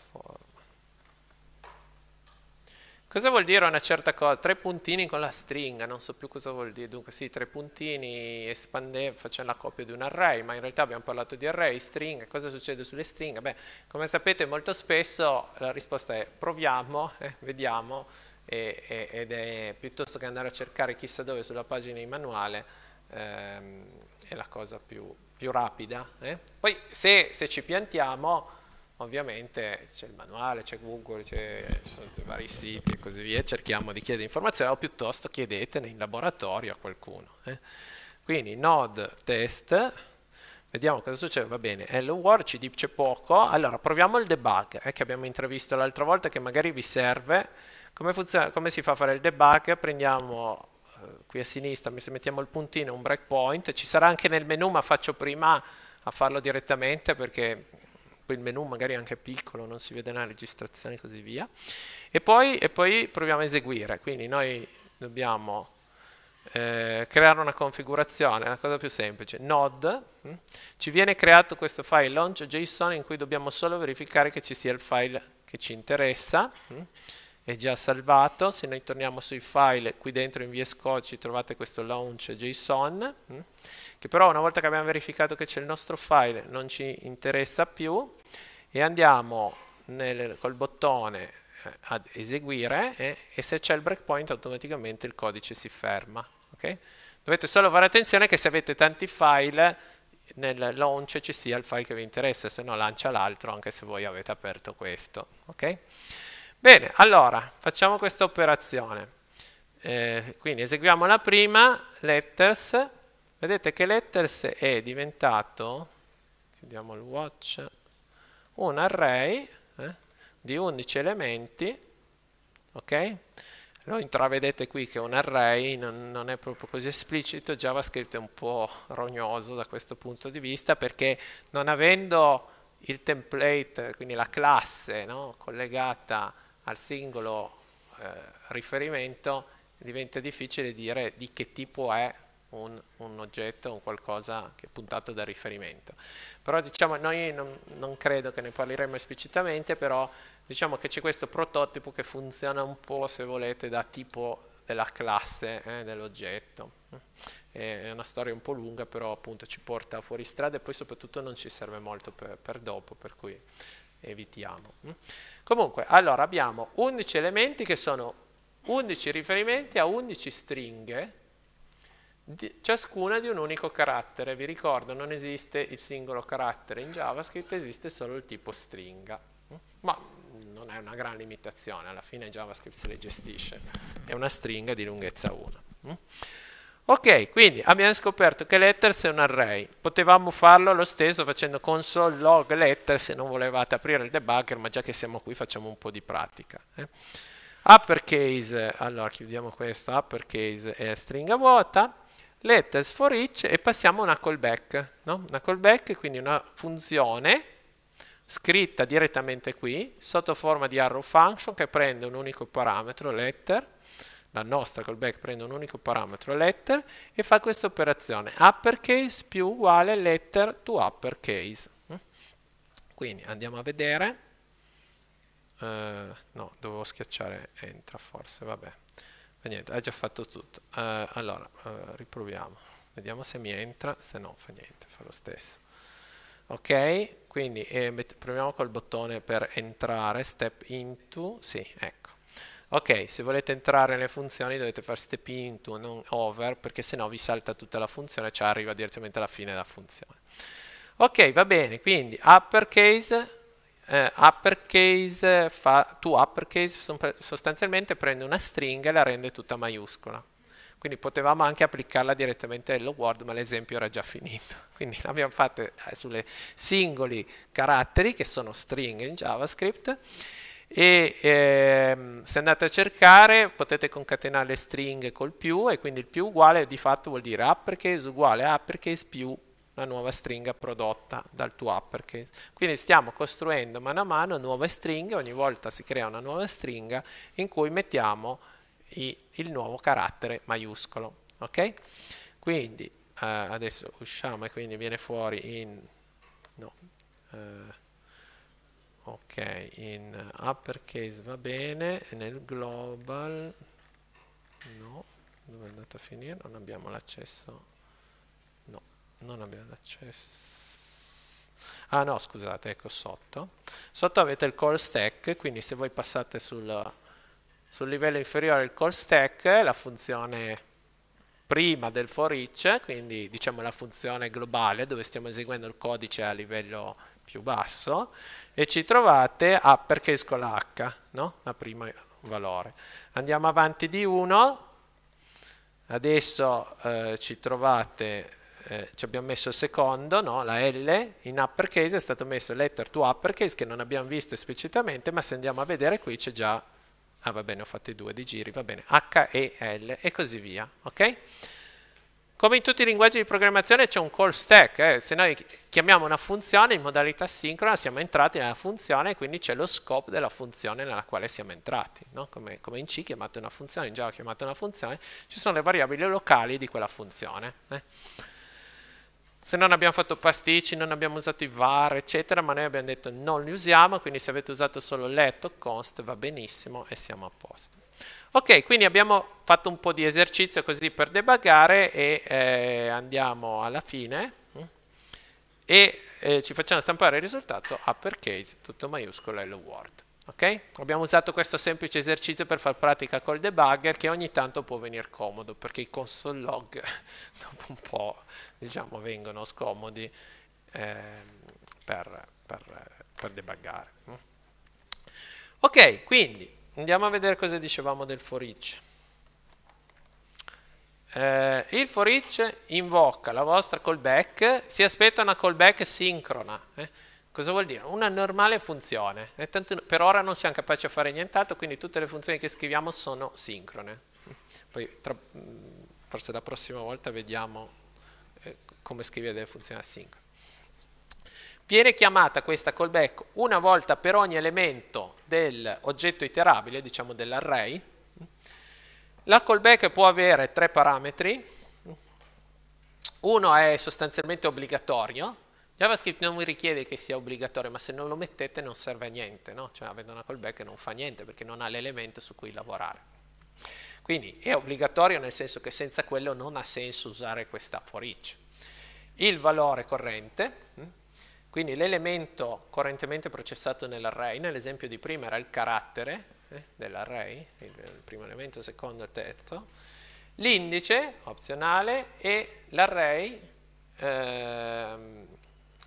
Speaker 1: cosa vuol dire una certa cosa? Tre puntini con la stringa, non so più cosa vuol dire. Dunque sì, tre puntini espande, facciamo la copia di un array, ma in realtà abbiamo parlato di array, stringa, cosa succede sulle stringhe? Beh, come sapete molto spesso la risposta è proviamo, eh, vediamo, e, e, ed è piuttosto che andare a cercare chissà dove sulla pagina di manuale, ehm, è la cosa più più rapida. Eh? Poi se, se, ci piantiamo, ovviamente c'è il manuale, c'è Google, c'è, ci sono vari siti e così via, cerchiamo di chiedere informazioni o piuttosto chiedetene in laboratorio a qualcuno. Eh? Quindi node test, vediamo cosa succede, va bene, hello world ci dice poco, allora proviamo il debug eh, che abbiamo intravisto l'altra volta che magari vi serve, come, funziona, come si fa a fare il debug? Prendiamo eh, qui a sinistra, se mettiamo il puntino, un breakpoint, ci sarà anche nel menu, ma faccio prima a farlo direttamente perché il menu magari è anche piccolo, non si vede nella registrazione e così via. E poi, e poi proviamo a eseguire, quindi noi dobbiamo eh, creare una configurazione, la cosa più semplice, node, mh? Mm, ci viene creato questo file launch.json in cui dobbiamo solo verificare che ci sia il file che ci interessa, mh? Mm, è già salvato. Se noi torniamo sui file, qui dentro in VS Code ci trovate questo launch JSON, mm, che però una volta che abbiamo verificato che c'è il nostro file non ci interessa più e andiamo nel, col bottone eh, ad eseguire eh, e se c'è il breakpoint automaticamente il codice si ferma. Okay? Dovete solo fare attenzione che se avete tanti file nel launch ci sia il file che vi interessa, se no lancia l'altro anche se voi avete aperto questo. Okay? Bene, allora facciamo questa operazione. Eh, quindi eseguiamo la prima, letters, vedete che letters è diventato, chiudiamo il watch, un array eh, di 11 elementi, ok? Lo intravedete qui che è un array, non, non, è proprio così esplicito, JavaScript è un po' rognoso da questo punto di vista perché non avendo il template, quindi la classe no, collegata al singolo eh, riferimento diventa difficile dire di che tipo è un, un, oggetto, un qualcosa che è puntato da riferimento. Però diciamo, noi non, non credo che ne parleremo esplicitamente, però diciamo che c'è questo prototipo che funziona un po', se volete, da tipo della classe eh, dell'oggetto. È una storia un po' lunga, però appunto ci porta fuori strada e poi soprattutto non ci serve molto per, per dopo, per cui evitiamo. Mm? Comunque, allora abbiamo 11 elementi che sono 11 riferimenti a 11 stringhe, di, ciascuna di un unico carattere. Vi ricordo, non esiste il singolo carattere in JavaScript, esiste solo il tipo stringa. Mm? Ma non è una gran limitazione, alla fine JavaScript se le gestisce. È una stringa di lunghezza 1. Ok, quindi abbiamo scoperto che letters è un array. Potevamo farlo lo stesso facendo console log letters se non volevate aprire il debugger, ma già che siamo qui facciamo un po' di pratica. Eh. Uppercase, allora chiudiamo questo, uppercase è stringa vuota, letters for each e passiamo una callback. No? Una callback, quindi una funzione scritta direttamente qui, sotto forma di arrow function che prende un unico parametro, letter, la nostra callback prende un unico parametro letter e fa questa operazione uppercase più uguale letter to uppercase mm? quindi andiamo a vedere uh, no, dovevo schiacciare entra forse, vabbè Ma niente, ha già fatto tutto uh, allora, uh, riproviamo vediamo se mi entra, se no fa niente, fa lo stesso ok, quindi eh, proviamo col bottone per entrare, step into, sì, ecco ok se volete entrare nelle funzioni dovete fare step into non over perché sennò vi salta tutta la funzione cioè arriva direttamente alla fine della funzione ok va bene quindi uppercase eh, uppercase fa, to uppercase sostanzialmente prende una stringa e la rende tutta maiuscola quindi potevamo anche applicarla direttamente allo Word ma l'esempio era già finito quindi l'abbiamo fatta eh, sulle singoli caratteri che sono stringhe in JavaScript e ehm, se andate a cercare potete concatenare le stringhe col più e quindi il più uguale di fatto vuol dire uppercase uguale uppercase più la nuova stringa prodotta dal tuo uppercase. Quindi stiamo costruendo mano a mano nuove stringhe, ogni volta si crea una nuova stringa in cui mettiamo i, il nuovo carattere maiuscolo. Ok? Quindi eh, adesso usciamo e quindi viene fuori in... No, eh, ok in uppercase va bene nel global no dove è andato a finire non abbiamo l'accesso no non abbiamo l'accesso ah no scusate ecco sotto sotto avete il call stack quindi se voi passate sul, sul livello inferiore il call stack la funzione prima del for each, quindi diciamo la funzione globale dove stiamo eseguendo il codice a livello più basso, e ci trovate a perché esco H, no? la prima valore. Andiamo avanti di 1, adesso eh, ci trovate eh, ci abbiamo messo il secondo, no? la L, in uppercase è stato messo letter to uppercase che non abbiamo visto esplicitamente, ma se andiamo a vedere qui c'è già ah va bene ho fatto i due di giri, va bene, H, E, L e così via, ok? Come in tutti i linguaggi di programmazione c'è un call stack, eh? se noi chiamiamo una funzione in modalità sincrona siamo entrati nella funzione e quindi c'è lo scope della funzione nella quale siamo entrati, no? come, come, in C chiamate una funzione, in Java chiamate una funzione, ci sono le variabili locali di quella funzione. Eh? Se non abbiamo fatto pasticci, non abbiamo usato i VAR, eccetera, ma noi abbiamo detto non li usiamo, quindi se avete usato solo let o const va benissimo e siamo a posto. Ok, quindi abbiamo fatto un po' di esercizio così per debuggare e eh, andiamo alla fine mm, e eh, ci facciamo stampare il risultato uppercase, tutto maiuscolo e lo Okay? Abbiamo usato questo semplice esercizio per far pratica col debugger che ogni tanto può venire comodo perché i console log dopo un po' diciamo, vengono scomodi eh, per, per, per debuggare. Ok, quindi andiamo a vedere cosa dicevamo del for each. Eh, il for each invoca la vostra callback, si aspetta una callback sincrona. Eh? Cosa vuol dire? Una normale funzione. Tanto, per ora non siamo capaci a fare nient'altro, quindi tutte le funzioni che scriviamo sono sincrone. Poi tra, forse la prossima volta vediamo eh, come scrivere delle funzioni asincrone. Viene chiamata questa callback una volta per ogni elemento dell'oggetto iterabile, diciamo dell'array. La callback può avere tre parametri. Uno è sostanzialmente obbligatorio, JavaScript non vi richiede che sia obbligatorio, ma se non lo mettete non serve a niente, no? cioè avendo una callback non fa niente perché non ha l'elemento su cui lavorare. Quindi è obbligatorio nel senso che senza quello non ha senso usare questa for each. Il valore corrente, mm? quindi l'elemento correntemente processato nell'array, nell'esempio di prima era il carattere eh, dell'array, il, primo elemento, il secondo e il terzo, l'indice opzionale e l'array ehm,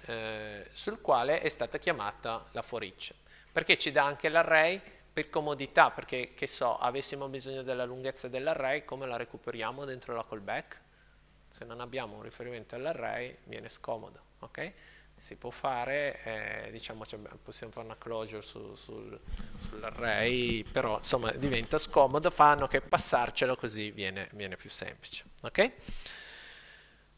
Speaker 1: eh, sul quale è stata chiamata la for each, perché ci dà anche l'array per comodità, perché che so, avessimo bisogno della lunghezza dell'array, come la recuperiamo dentro la callback? Se non abbiamo un riferimento all'array viene scomodo, ok? Si può fare, eh, diciamo possiamo fare una closure su, sul, sull'array, però insomma diventa scomodo, fanno che passarcelo così viene, viene più semplice, ok?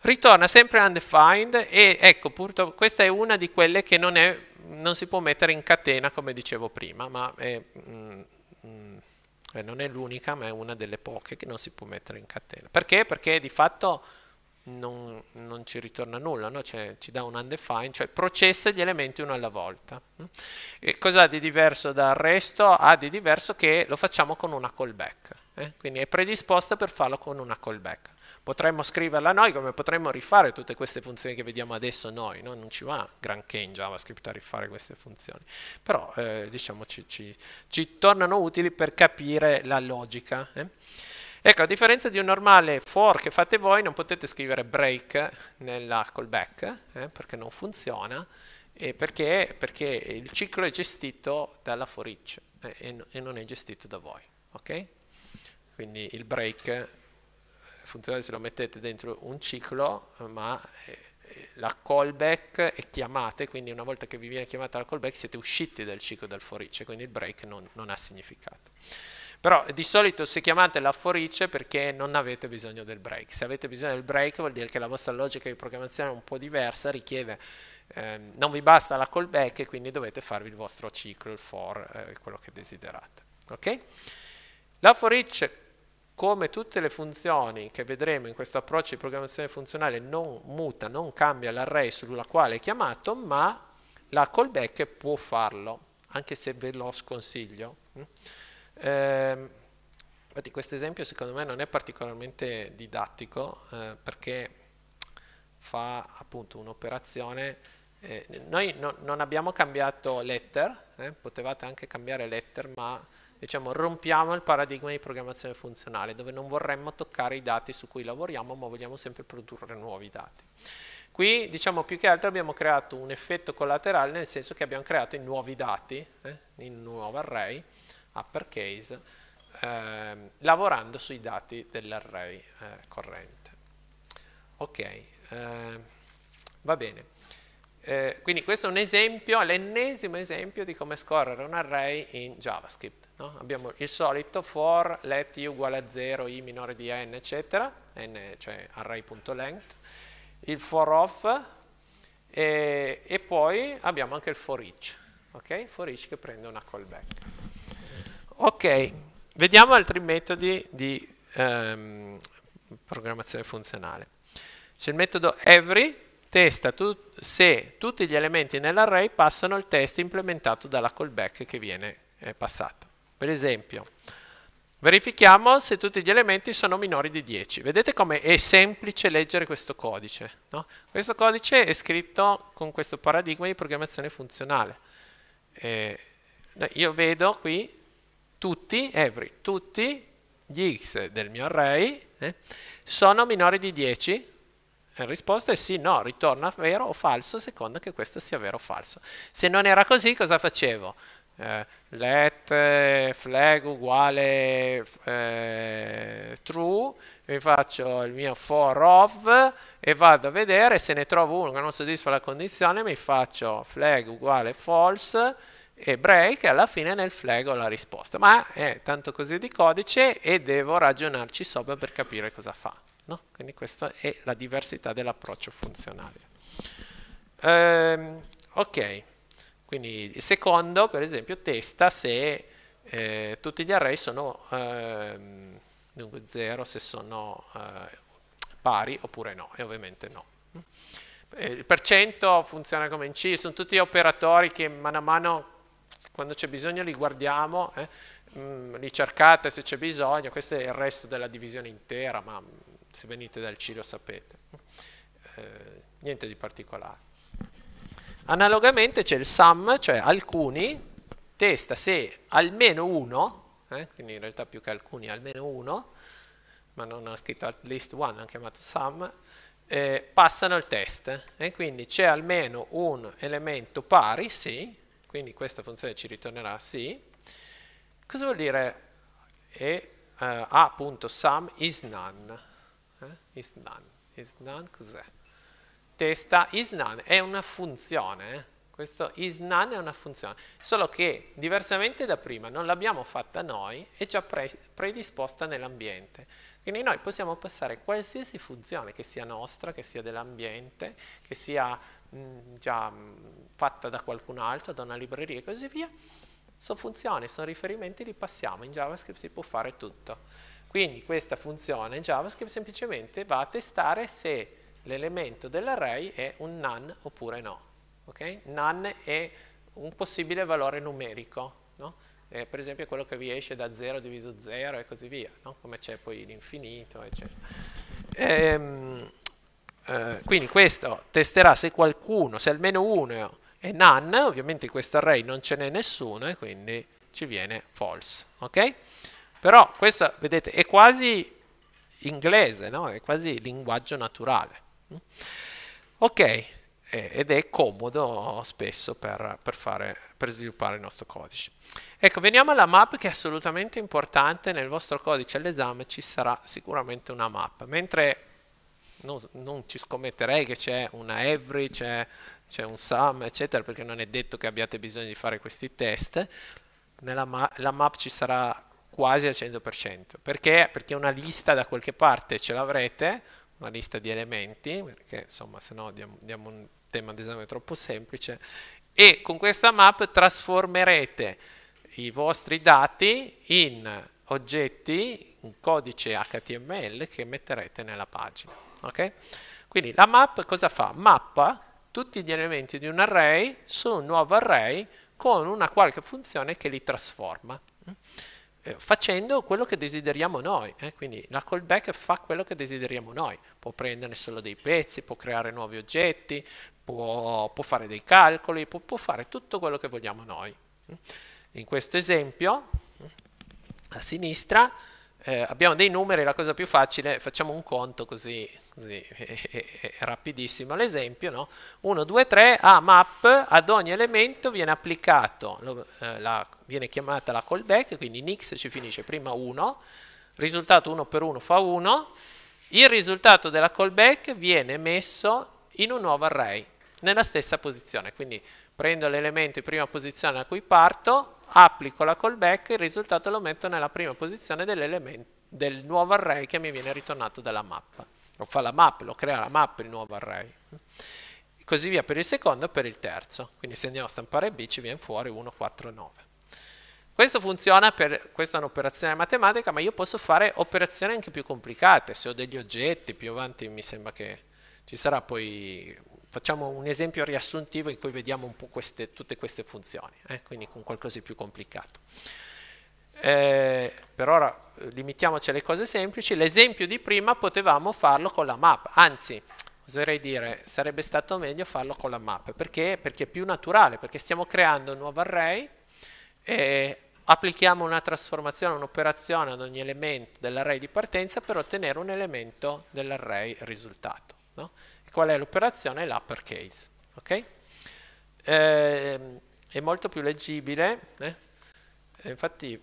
Speaker 1: ritorna sempre undefined e ecco purtroppo questa è una di quelle che non, è, non si può mettere in catena come dicevo prima ma è, mm, mm, eh, non è l'unica ma è una delle poche che non si può mettere in catena perché? perché di fatto non, non ci ritorna nulla no? cioè, ci dà un undefined cioè processa gli elementi uno alla volta mm? e cosa ha di diverso dal resto? ha di diverso che lo facciamo con una callback eh? quindi è predisposta per farlo con una callback potremmo scriverla noi come potremmo rifare tutte queste funzioni che vediamo adesso noi, no? non ci va granché in JavaScript a rifare queste funzioni, però eh, diciamo ci, ci, ci, tornano utili per capire la logica. Eh? Ecco, a differenza di un normale for che fate voi, non potete scrivere break nella callback, eh, perché non funziona, e perché, perché, il ciclo è gestito dalla for each eh, e, e non è gestito da voi. Okay? Quindi il break funzionale se lo mettete dentro un ciclo, ma eh, eh, la callback è chiamata, quindi una volta che vi viene chiamata la callback siete usciti dal ciclo del forice, quindi il break non, non ha significato. Però di solito se chiamate la forice perché non avete bisogno del break. Se avete bisogno del break vuol dire che la vostra logica di programmazione è un po' diversa, richiede, ehm, non vi basta la callback e quindi dovete farvi il vostro ciclo, il for, eh, quello che desiderate. Okay? La for each come tutte le funzioni che vedremo in questo approccio di programmazione funzionale non muta, non cambia l'array sulla quale è chiamato, ma la callback può farlo, anche se ve lo sconsiglio. Eh, infatti questo esempio secondo me non è particolarmente didattico eh, perché fa appunto un'operazione eh, noi no, non abbiamo cambiato letter, eh, potevate anche cambiare letter ma diciamo, rompiamo il paradigma di programmazione funzionale, dove non vorremmo toccare i dati su cui lavoriamo, ma vogliamo sempre produrre nuovi dati. Qui, diciamo, più che altro abbiamo creato un effetto collaterale, nel senso che abbiamo creato i nuovi dati, eh, in nuovo array, uppercase, eh, lavorando sui dati dell'array eh, corrente. Ok, eh, va bene. Eh, quindi questo è un esempio, l'ennesimo esempio di come scorrere un array in JavaScript. No? Abbiamo il solito for let i uguale a 0, i minore di n, eccetera, n cioè array.length, il for of e, e, poi abbiamo anche il for each, ok? For each che prende una callback. Ok, vediamo altri metodi di ehm, programmazione funzionale. C'è il metodo every, testa tu, se tutti gli elementi nell'array passano il test implementato dalla callback che viene eh, passata. Per esempio, verifichiamo se tutti gli elementi sono minori di 10. Vedete come è semplice leggere questo codice? No? Questo codice è scritto con questo paradigma di programmazione funzionale. Eh, io vedo qui tutti, every, tutti gli x del mio array eh, sono minori di 10? La risposta è sì, no, ritorna vero o falso, a seconda che questo sia vero o falso. Se non era così, cosa facevo? eh, let eh, flag uguale eh, true mi faccio il mio for of e vado a vedere se ne trovo uno che non soddisfa la condizione mi faccio flag uguale false e break e alla fine nel flag ho la risposta ma è tanto così di codice e devo ragionarci sopra per capire cosa fa no? quindi questa è la diversità dell'approccio funzionale ehm, ok quindi il secondo, per esempio, testa se eh, tutti gli array sono ehm, 0, se sono eh, pari oppure no, e ovviamente no. Eh, il percento funziona come in C, sono tutti operatori che mano a mano, quando c'è bisogno, li guardiamo, eh, mh, mm, li cercate se c'è bisogno, questo è il resto della divisione intera, ma se venite dal C lo sapete. Eh, niente di particolare. Analogamente c'è il sum, cioè alcuni, testa se almeno uno, eh, quindi in realtà più che alcuni almeno uno, ma non ha scritto at least one, ho chiamato sum, eh, passano il test. E eh, quindi c'è almeno un elemento pari, sì, quindi questa funzione ci ritornerà sì. Cosa vuol dire e, eh, a.sum is none? Eh, is none, is none cos'è? testa is none è una funzione, eh? questo is none è una funzione, solo che diversamente da prima non l'abbiamo fatta noi, è già pre predisposta nell'ambiente. Quindi noi possiamo passare qualsiasi funzione, che sia nostra, che sia dell'ambiente, che sia mh, già mh, fatta da qualcun altro, da una libreria e così via, sono funzioni, sono riferimenti, li passiamo, in JavaScript si può fare tutto. Quindi questa funzione in JavaScript semplicemente va a testare se l'elemento dell'array è un none oppure no. Okay? None è un possibile valore numerico, no? eh, per esempio quello che vi esce da 0 diviso 0 e così via, no? come c'è poi l'infinito, eccetera. Ehm, eh, quindi questo testerà se qualcuno, se almeno uno è none, ovviamente in questo array non ce n'è nessuno e quindi ci viene false. Okay? Però questo, vedete, è quasi inglese, no? è quasi linguaggio naturale. Mm? Ok, ed è comodo spesso per, per, fare, per, sviluppare il nostro codice. Ecco, veniamo alla map che è assolutamente importante, nel vostro codice all'esame ci sarà sicuramente una map, mentre non, non ci scommetterei che c'è una every, c'è, c'è un sum, eccetera, perché non è detto che abbiate bisogno di fare questi test, nella ma- la map ci sarà quasi al 100%, perché? Perché una lista da qualche parte ce l'avrete, una lista di elementi, perché insomma se no diamo, diamo un tema di esame troppo semplice, e con questa map trasformerete i vostri dati in oggetti, un codice HTML che metterete nella pagina. Okay? Quindi la map cosa fa? Mappa tutti gli elementi di un array su un nuovo array con una qualche funzione che li trasforma. Eh, facendo quello che desideriamo noi. Eh? Quindi la callback fa quello che desideriamo noi, può prendere solo dei pezzi, può creare nuovi oggetti, può, può fare dei calcoli, può, può, fare tutto quello che vogliamo noi. In questo esempio, a sinistra, eh, abbiamo dei numeri, la cosa più facile, facciamo un conto così così è, rapidissimo l'esempio, no? 1, 2, 3, a map, ad ogni elemento viene applicato, lo, eh, la, viene chiamata la callback, quindi in x ci finisce prima 1, risultato 1 per 1 fa 1, il risultato della callback viene messo in un nuovo array, nella stessa posizione, quindi prendo l'elemento in prima posizione a cui parto, applico la callback, il risultato lo metto nella prima posizione del nuovo array che mi viene ritornato dalla mappa lo fa la map, lo crea la map il nuovo array e così via per il secondo e per il terzo quindi se andiamo a stampare B ci viene fuori 1, 4, 9 questo funziona per, questa è un'operazione matematica ma io posso fare operazioni anche più complicate se ho degli oggetti, più avanti mi sembra che ci sarà poi facciamo un esempio riassuntivo in cui vediamo un po' queste, tutte queste funzioni, eh? quindi con qualcosa di più complicato eh, per ora eh, limitiamoci alle cose semplici, l'esempio di prima potevamo farlo con la map, anzi oserei dire sarebbe stato meglio farlo con la map. perché? perché è più naturale, perché stiamo creando un nuovo array e applichiamo una trasformazione, un'operazione ad ogni elemento dell'array di partenza per ottenere un elemento dell'array risultato. No? Qual è l'operazione? L'uppercase. Okay? Eh, è molto più leggibile, eh? infatti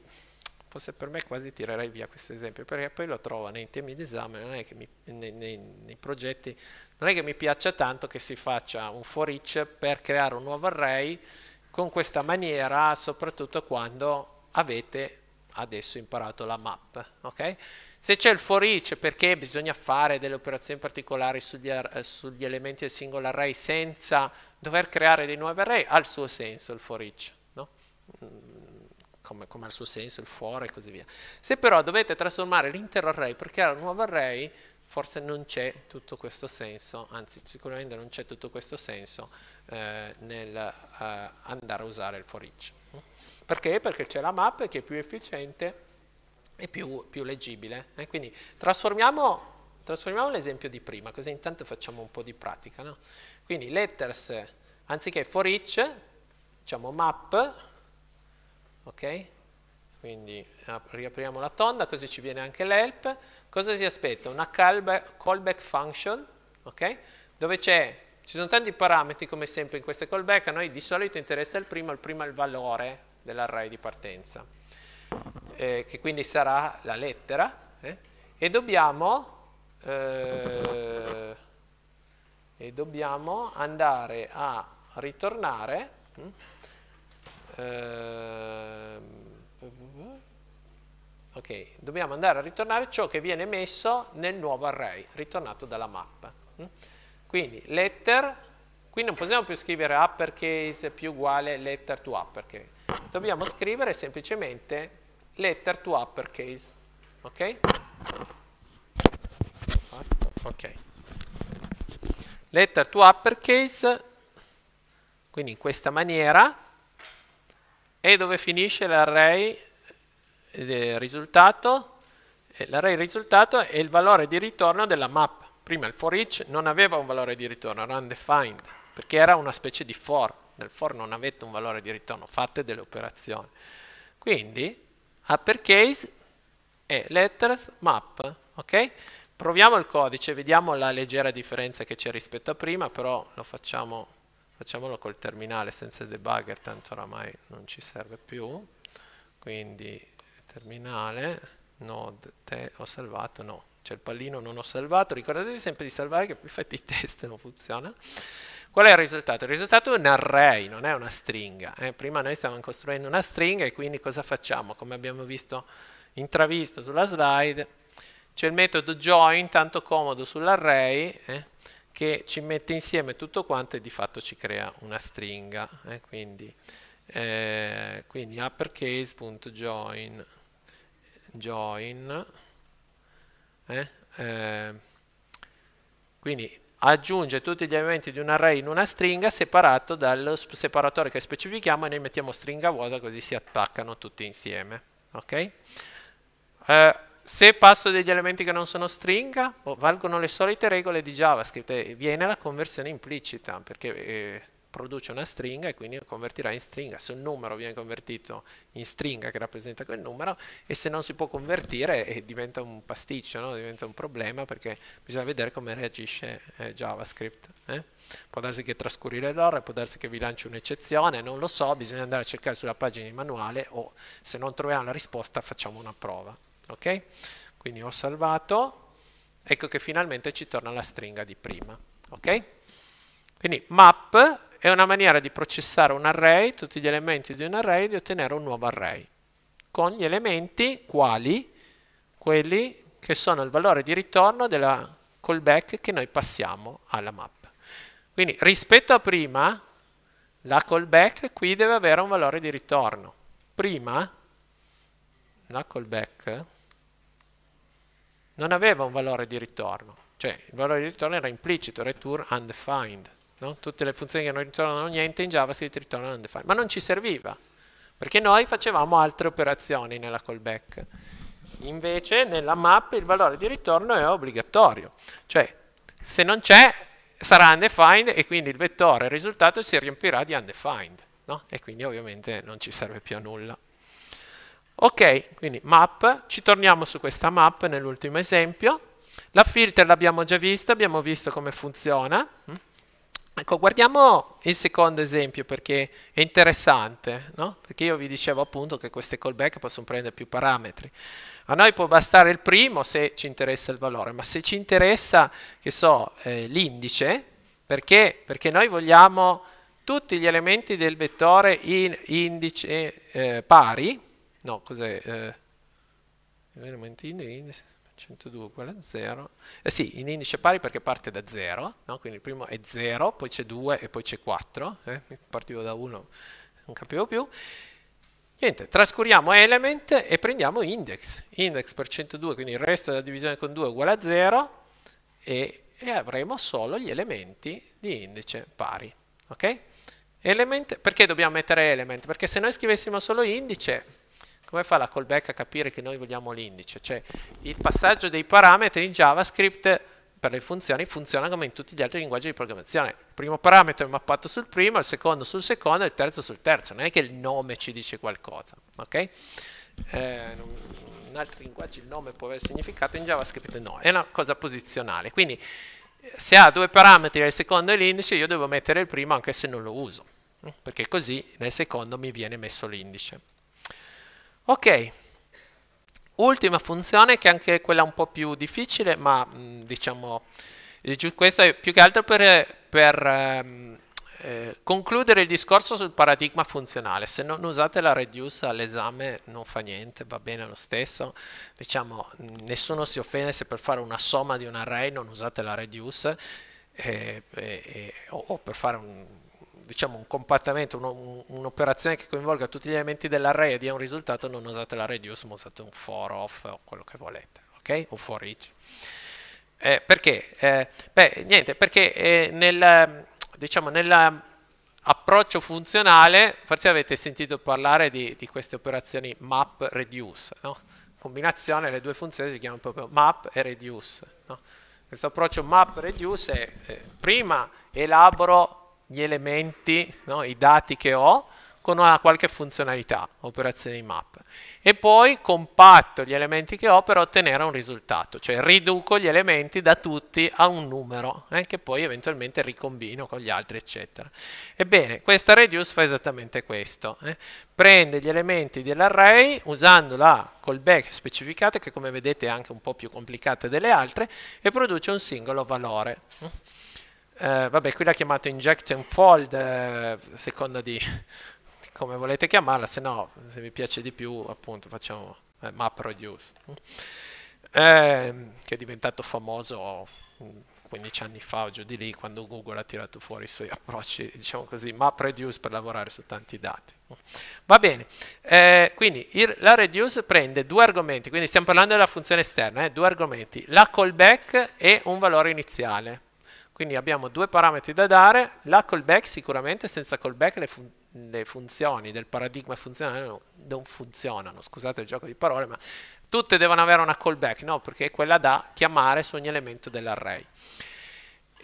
Speaker 1: forse per me quasi tirerei via questo esempio, perché poi lo trovo nei temi di esame, non è che mi, nei, nei, nei, progetti, non è che mi piaccia tanto che si faccia un for each per creare un nuovo array con questa maniera, soprattutto quando avete adesso imparato la map, okay? Se c'è il for each perché bisogna fare delle operazioni particolari sugli, eh, sugli elementi del singolo array senza dover creare dei nuovi array, ha il suo senso il for each, no? come, come, al suo senso, il for e così via. Se però dovete trasformare l'intero array per creare un nuovo array, forse non c'è tutto questo senso, anzi sicuramente non c'è tutto questo senso eh, nel eh, andare a usare il for each. Perché? Perché c'è la map che è più efficiente e più, più leggibile. Eh? Quindi trasformiamo, trasformiamo l'esempio di prima, così intanto facciamo un po' di pratica. No? Quindi letters, anziché for each, diciamo map, ok? Quindi riapriamo la tonda, così ci viene anche l'help. Cosa si aspetta? Una callback, function, ok? Dove c'è, ci sono tanti parametri come sempre in queste callback, a noi di solito interessa il primo, il primo è il valore dell'array di partenza, eh, che quindi sarà la lettera, eh? e dobbiamo... Eh, e dobbiamo andare a ritornare hm? Ehm, ok, dobbiamo andare a ritornare ciò che viene messo nel nuovo array, ritornato dalla mappa. Mm? Quindi letter, qui non possiamo più scrivere uppercase più uguale letter to uppercase, dobbiamo scrivere semplicemente letter to uppercase, ok? Ok. Letter to uppercase, quindi in questa maniera, e dove finisce l'array eh, risultato? Eh, l'array risultato è il valore di ritorno della map. Prima il for each non aveva un valore di ritorno, era undefined, perché era una specie di for. Nel for non avete un valore di ritorno, fate delle operazioni. Quindi, uppercase e letters map, ok? Proviamo il codice, vediamo la leggera differenza che c'è rispetto a prima, però lo facciamo facciamolo col terminale senza il debugger, tanto oramai non ci serve più, quindi terminale, node, te, ho salvato, no, c'è cioè, il pallino non ho salvato, ricordatevi sempre di salvare che poi fate i test, non funziona. Qual è il risultato? Il risultato è un array, non è una stringa. Eh? Prima noi stavamo costruendo una stringa e quindi cosa facciamo? Come abbiamo visto intravisto sulla slide, c'è il metodo join, tanto comodo sull'array, eh? che ci mette insieme tutto quanto e di fatto ci crea una stringa. Eh? Quindi, eh, quindi uppercase.join join, eh? Eh, quindi aggiunge tutti gli elementi di un array in una stringa separato dal separatore che specifichiamo e noi mettiamo stringa vuota così si attaccano tutti insieme. Okay? Eh, se passo degli elementi che non sono stringa, oh, valgono le solite regole di JavaScript e eh, viene la conversione implicita, perché eh, produce una stringa e quindi lo convertirà in stringa. Se un numero viene convertito in stringa che rappresenta quel numero e se non si può convertire eh, diventa un pasticcio, no? diventa un problema perché bisogna vedere come reagisce eh, JavaScript. Eh? Può darsi che trascuri l'errore, può darsi che vi lanci un'eccezione, non lo so, bisogna andare a cercare sulla pagina di manuale o se non troviamo la risposta facciamo una prova ok? Quindi ho salvato, ecco che finalmente ci torna la stringa di prima, ok? Quindi map è una maniera di processare un array, tutti gli elementi di un array, di ottenere un nuovo array, con gli elementi quali? Quelli che sono il valore di ritorno della callback che noi passiamo alla map. Quindi rispetto a prima, la callback qui deve avere un valore di ritorno. Prima, la callback non aveva un valore di ritorno, cioè il valore di ritorno era implicito, return undefined. No? Tutte le funzioni che non ritornano niente in Java si ritornano undefined, ma non ci serviva, perché noi facevamo altre operazioni nella callback. Invece nella map il valore di ritorno è obbligatorio, cioè se non c'è sarà undefined e quindi il vettore, il risultato si riempirà di undefined, no? e quindi ovviamente non ci serve più a nulla. Ok, quindi map, ci torniamo su questa map nell'ultimo esempio. La filter l'abbiamo già vista, abbiamo visto come funziona. Ecco, guardiamo il secondo esempio perché è interessante, no? Perché io vi dicevo appunto che queste callback possono prendere più parametri. A noi può bastare il primo se ci interessa il valore, ma se ci interessa, che so, eh, l'indice, perché? Perché noi vogliamo tutti gli elementi del vettore in indice eh, pari, no cos'è eh, 102 uguale a 0 eh sì in indice pari perché parte da 0 no? quindi il primo è 0 poi c'è 2 e poi c'è 4 eh? partivo da 1 non capivo più Niente, trascuriamo element e prendiamo index, index per 102, quindi il resto della divisione con 2 è uguale a 0 e, e avremo solo gli elementi di indice pari. Ok? Element, perché dobbiamo mettere element? Perché se noi scrivessimo solo indice come fa la callback a capire che noi vogliamo l'indice? Cioè il passaggio dei parametri in JavaScript per le funzioni funziona come in tutti gli altri linguaggi di programmazione. Il primo parametro è mappato sul primo, il secondo sul secondo e il terzo sul terzo. Non è che il nome ci dice qualcosa, ok? Eh, in altri linguaggi il nome può avere significato, in JavaScript no, è una cosa posizionale. Quindi se ha due parametri il secondo e l'indice, io devo mettere il primo anche se non lo uso, perché così nel secondo mi viene messo l'indice. Ok, ultima funzione che è anche quella un po' più difficile, ma mm, diciamo, questo è più che altro per, per ehm, eh, concludere il discorso sul paradigma funzionale. Se non usate la reduce all'esame non fa niente, va bene lo stesso. Diciamo, mm, nessuno si offende se per fare una somma di un array non usate la reduce eh, eh, eh o, o per fare un diciamo, un compattamento, uno, un'operazione che coinvolga tutti gli elementi dell'array e dia un risultato, non usate la reduce, ma usate un for off o quello che volete, ok? Un for each. Eh, perché? Eh, beh, niente, perché eh, nel, diciamo, nell'approccio funzionale, forse avete sentito parlare di, di queste operazioni map reduce, no? combinazione, le due funzioni si chiamano proprio map e reduce. No? Questo approccio map reduce è eh, prima elaboro gli elementi, no? i dati che ho, con una qualche funzionalità, operazione di map. E poi compatto gli elementi che ho per ottenere un risultato, cioè riduco gli elementi da tutti a un numero, eh, che poi eventualmente ricombino con gli altri, eccetera. Ebbene, questa reduce fa esattamente questo. Eh. Prende gli elementi dell'array usando la callback specificata, che come vedete è anche un po' più complicata delle altre, e produce un singolo valore. Eh. Eh, vabbè, qui l'ha chiamato inject and fold, eh, seconda di come volete chiamarla, se no, se vi piace di più, appunto, facciamo eh, map eh, che è diventato famoso 15 anni fa o giù di lì, quando Google ha tirato fuori i suoi approcci, diciamo così, MapReduce per lavorare su tanti dati. Va bene, eh, quindi il, la reduce prende due argomenti, quindi stiamo parlando della funzione esterna, eh, due argomenti, la callback e un valore iniziale. Quindi abbiamo due parametri da dare, la callback sicuramente, senza callback le, fun le funzioni del paradigma funzionale no, non funzionano, scusate il gioco di parole, ma tutte devono avere una callback, no? Perché è quella da chiamare su ogni elemento dell'array.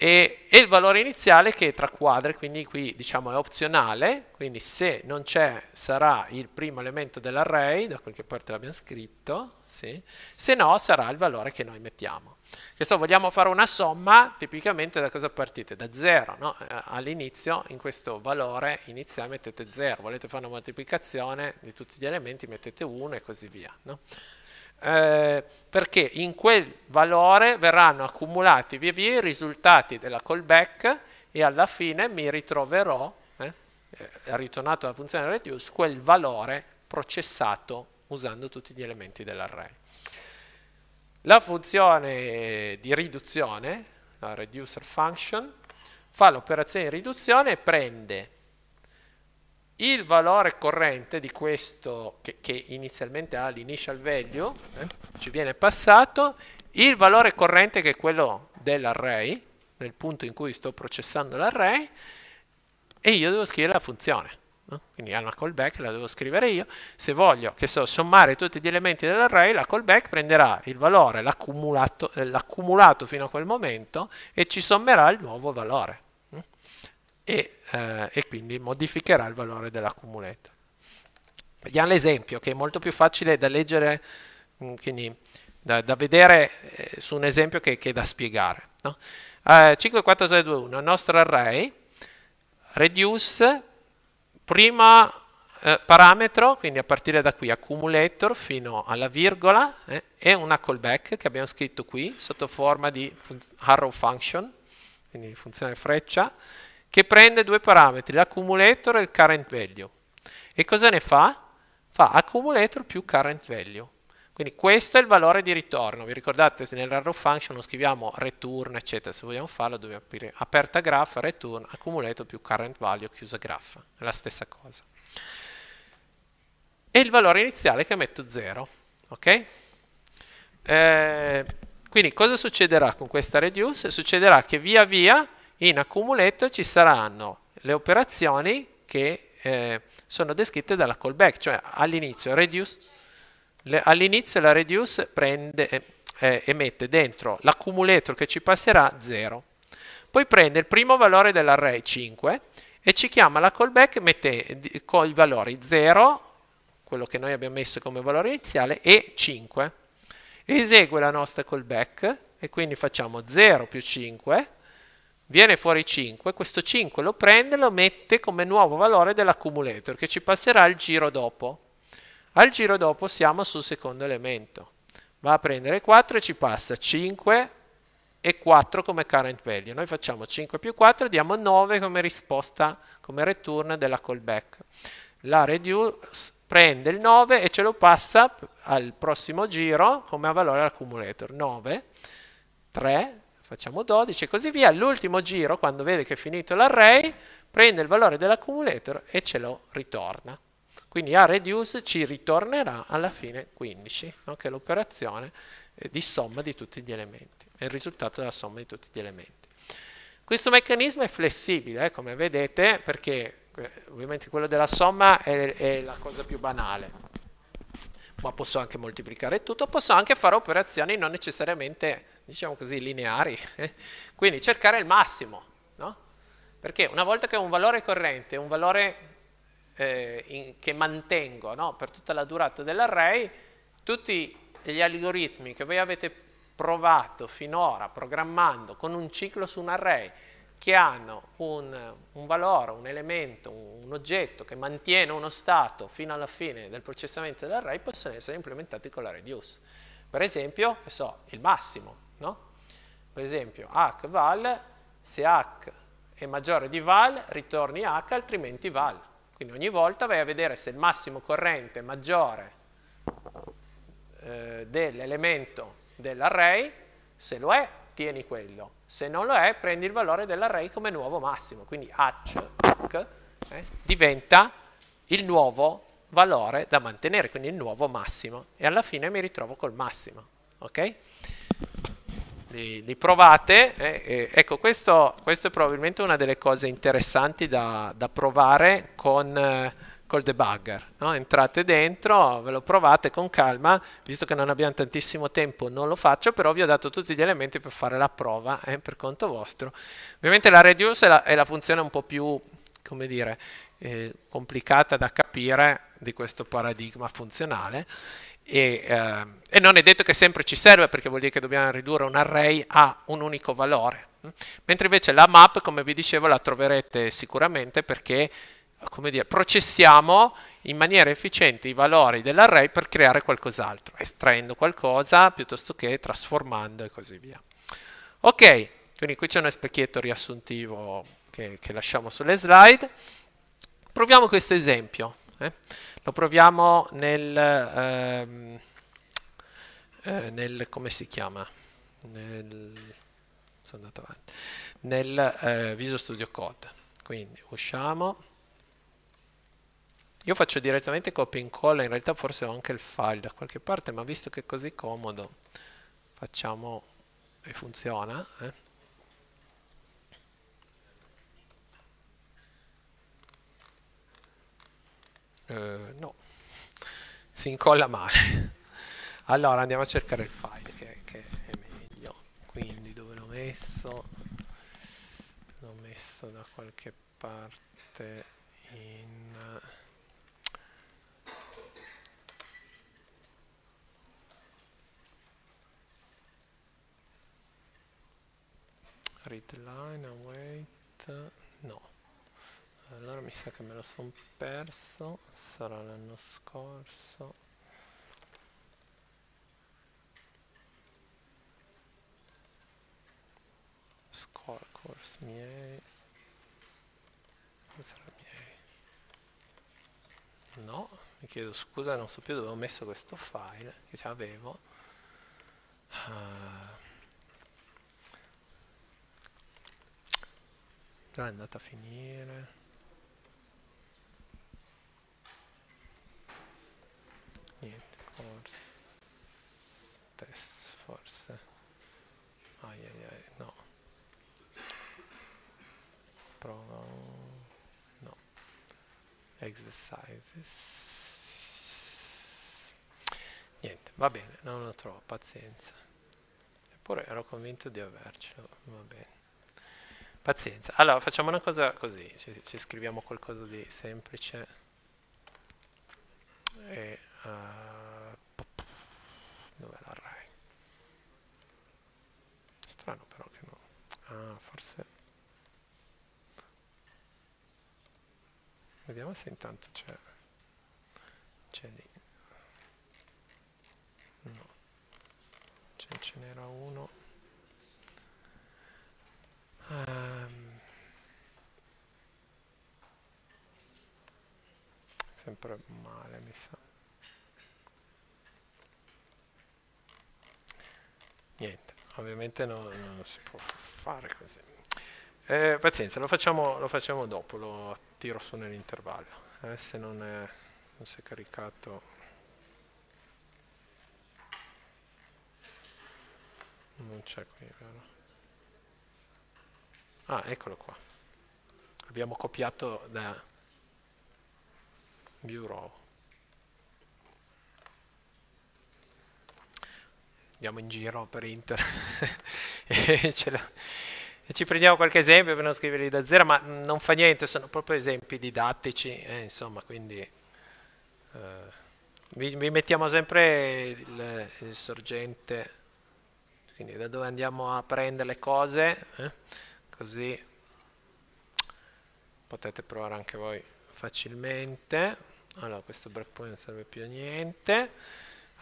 Speaker 1: E, e, il valore iniziale che è tra quadri, quindi qui diciamo è opzionale, quindi se non c'è sarà il primo elemento dell'array, da qualche parte l'abbiamo scritto, sì? se no sarà il valore che noi mettiamo. Se so, vogliamo fare una somma, tipicamente da cosa partite? Da 0, no? Eh, all'inizio, in questo valore iniziale mettete 0, volete fare una moltiplicazione di tutti gli elementi, mettete 1 e così via, no? Eh, perché in quel valore verranno accumulati via via i risultati della callback e alla fine mi ritroverò, eh, eh ritornato alla funzione reduce, quel valore processato usando tutti gli elementi dell'array. La funzione di riduzione, la reducer function, fa l'operazione di riduzione e prende il valore corrente di questo che, che inizialmente ha l'initial value, eh, ci viene passato, il valore corrente che è quello dell'array, nel punto in cui sto processando l'array, e io devo scrivere la funzione. No? Quindi ha una callback, la devo scrivere io. Se voglio, che so, sommare tutti gli elementi dell'array, la callback prenderà il valore, l'accumulato, eh, l'accumulato fino a quel momento e ci sommerà il nuovo valore. Mm? E, eh, e quindi modificherà il valore dell'accumulator. Vediamo l'esempio, che è molto più facile da leggere, mm, quindi da, da vedere eh, su un esempio che, che da spiegare. No? Eh, 54321, il nostro array, reduce primo eh, parametro, quindi a partire da qui accumulator fino alla virgola, eh, e una callback che abbiamo scritto qui sotto forma di fun arrow function, quindi funzione freccia, che prende due parametri, l'accumulator e il current value. E cosa ne fa? Fa accumulator più current value. Quindi questo è il valore di ritorno. Vi ricordate se nell'arrow function non scriviamo return, eccetera. Se vogliamo farlo dobbiamo aprire aperta graph, return, accumulato più current value, chiusa graph. È la stessa cosa. E il valore iniziale che metto 0. Ok? Eh, quindi cosa succederà con questa reduce? Succederà che via via in accumulato ci saranno le operazioni che eh, sono descritte dalla callback, cioè all'inizio reduce all'inizio la reduce prende, eh, e dentro l'accumulator che ci passerà 0. Poi prende il primo valore dell'array 5 e ci chiama la callback mette, con i valori 0, quello che noi abbiamo messo come valore iniziale, e 5. Esegue la nostra callback e quindi facciamo 0 più 5, viene fuori 5, questo 5 lo prende e lo mette come nuovo valore dell'accumulator che ci passerà il giro dopo. Al giro dopo siamo sul secondo elemento. Va a prendere 4 e ci passa 5 e 4 come current value. Noi facciamo 5 più 4 diamo 9 come risposta, come return della callback. La reduce prende il 9 e ce lo passa al prossimo giro come valore all'accumulator. 9, 3, facciamo 12 e così via. All'ultimo giro, quando vede che è finito l'array, prende il valore dell'accumulator e ce lo ritorna. Quindi a reduce ci ritornerà alla fine 15, no? che è l'operazione eh, di somma di tutti gli elementi, è il risultato della somma di tutti gli elementi. Questo meccanismo è flessibile, eh, come vedete, perché eh, ovviamente quello della somma è, è la cosa più banale, ma posso anche moltiplicare tutto, posso anche fare operazioni non necessariamente, diciamo così, lineari, eh. quindi cercare il massimo, no? Perché una volta che ho un valore corrente, un valore eh, in, che mantengo no? per tutta la durata dell'array, tutti gli algoritmi che voi avete provato finora programmando con un ciclo su un array che hanno un, un valore, un elemento, un, un, oggetto che mantiene uno stato fino alla fine del processamento dell'array possono essere implementati con la reduce. Per esempio, che so, il massimo, no? Per esempio, hack val, se hack è maggiore di val, ritorni hack, altrimenti val. Quindi ogni volta vai a vedere se il massimo corrente maggiore eh, dell'elemento dell'array, se lo è tieni quello, se non lo è prendi il valore dell'array come nuovo massimo, quindi hatch eh, diventa il nuovo valore da mantenere, quindi il nuovo massimo e alla fine mi ritrovo col massimo. Ok? li, li provate. Eh, eh, ecco, questo, questo, è probabilmente una delle cose interessanti da, da provare con eh, col debugger. No? Entrate dentro, ve lo provate con calma, visto che non abbiamo tantissimo tempo non lo faccio, però vi ho dato tutti gli elementi per fare la prova eh, per conto vostro. Ovviamente la reduce è la, è la funzione un po' più, come dire, eh, complicata da capire di questo paradigma funzionale e, eh, e, non è detto che sempre ci serve perché vuol dire che dobbiamo ridurre un array a un unico valore. Mentre invece la map, come vi dicevo, la troverete sicuramente perché come dire, processiamo in maniera efficiente i valori dell'array per creare qualcos'altro, estraendo qualcosa piuttosto che trasformando e così via. Ok, quindi qui c'è uno specchietto riassuntivo che, che lasciamo sulle slide. Proviamo questo esempio. Eh? Lo proviamo nel, ehm, eh, nel, come si chiama? Nel, sono andato avanti, nel eh, Visual Studio Code. Quindi usciamo. Io faccio direttamente copia e incolla, in realtà forse ho anche il file da qualche parte, ma visto che è così comodo, facciamo e funziona. Eh? Eh, no, si incolla male. Allora andiamo a cercare il file che, che è meglio. Quindi dove l'ho messo? L'ho messo da qualche parte in... Eh, read line await no allora mi sa che me lo sono perso sarà l'anno scorso score course miei come sarà miei no mi chiedo scusa non so più dove ho messo questo file che già avevo uh. è andata a finire niente forse test forse ai ai ai no prova no exercises niente va bene non lo trovo pazienza eppure ero convinto di avercelo va bene pazienza allora facciamo una cosa così ci, ci scriviamo qualcosa di semplice e eh, dov'è l'array Strano però che no. Ah, forse... Vediamo se intanto c'è... C'è lì. No. c'è, ce n'era uno. Um, sempre male mi sa niente, ovviamente no, non si può fare così. Eh, pazienza, lo facciamo, lo facciamo, dopo, lo tiro su nell'intervallo, eh, se non, è, non si è caricato... Non c'è qui, vero? Ah, eccolo qua. Abbiamo copiato da Bureau. andiamo in giro per internet e, e, ci prendiamo qualche esempio per non scriverli da zero, ma non fa niente, sono proprio esempi didattici, eh, insomma, quindi eh, vi, vi, mettiamo sempre il, il, sorgente, quindi da dove andiamo a prendere le cose, eh, così potete provare anche voi facilmente. Allora, questo breakpoint non serve più a niente.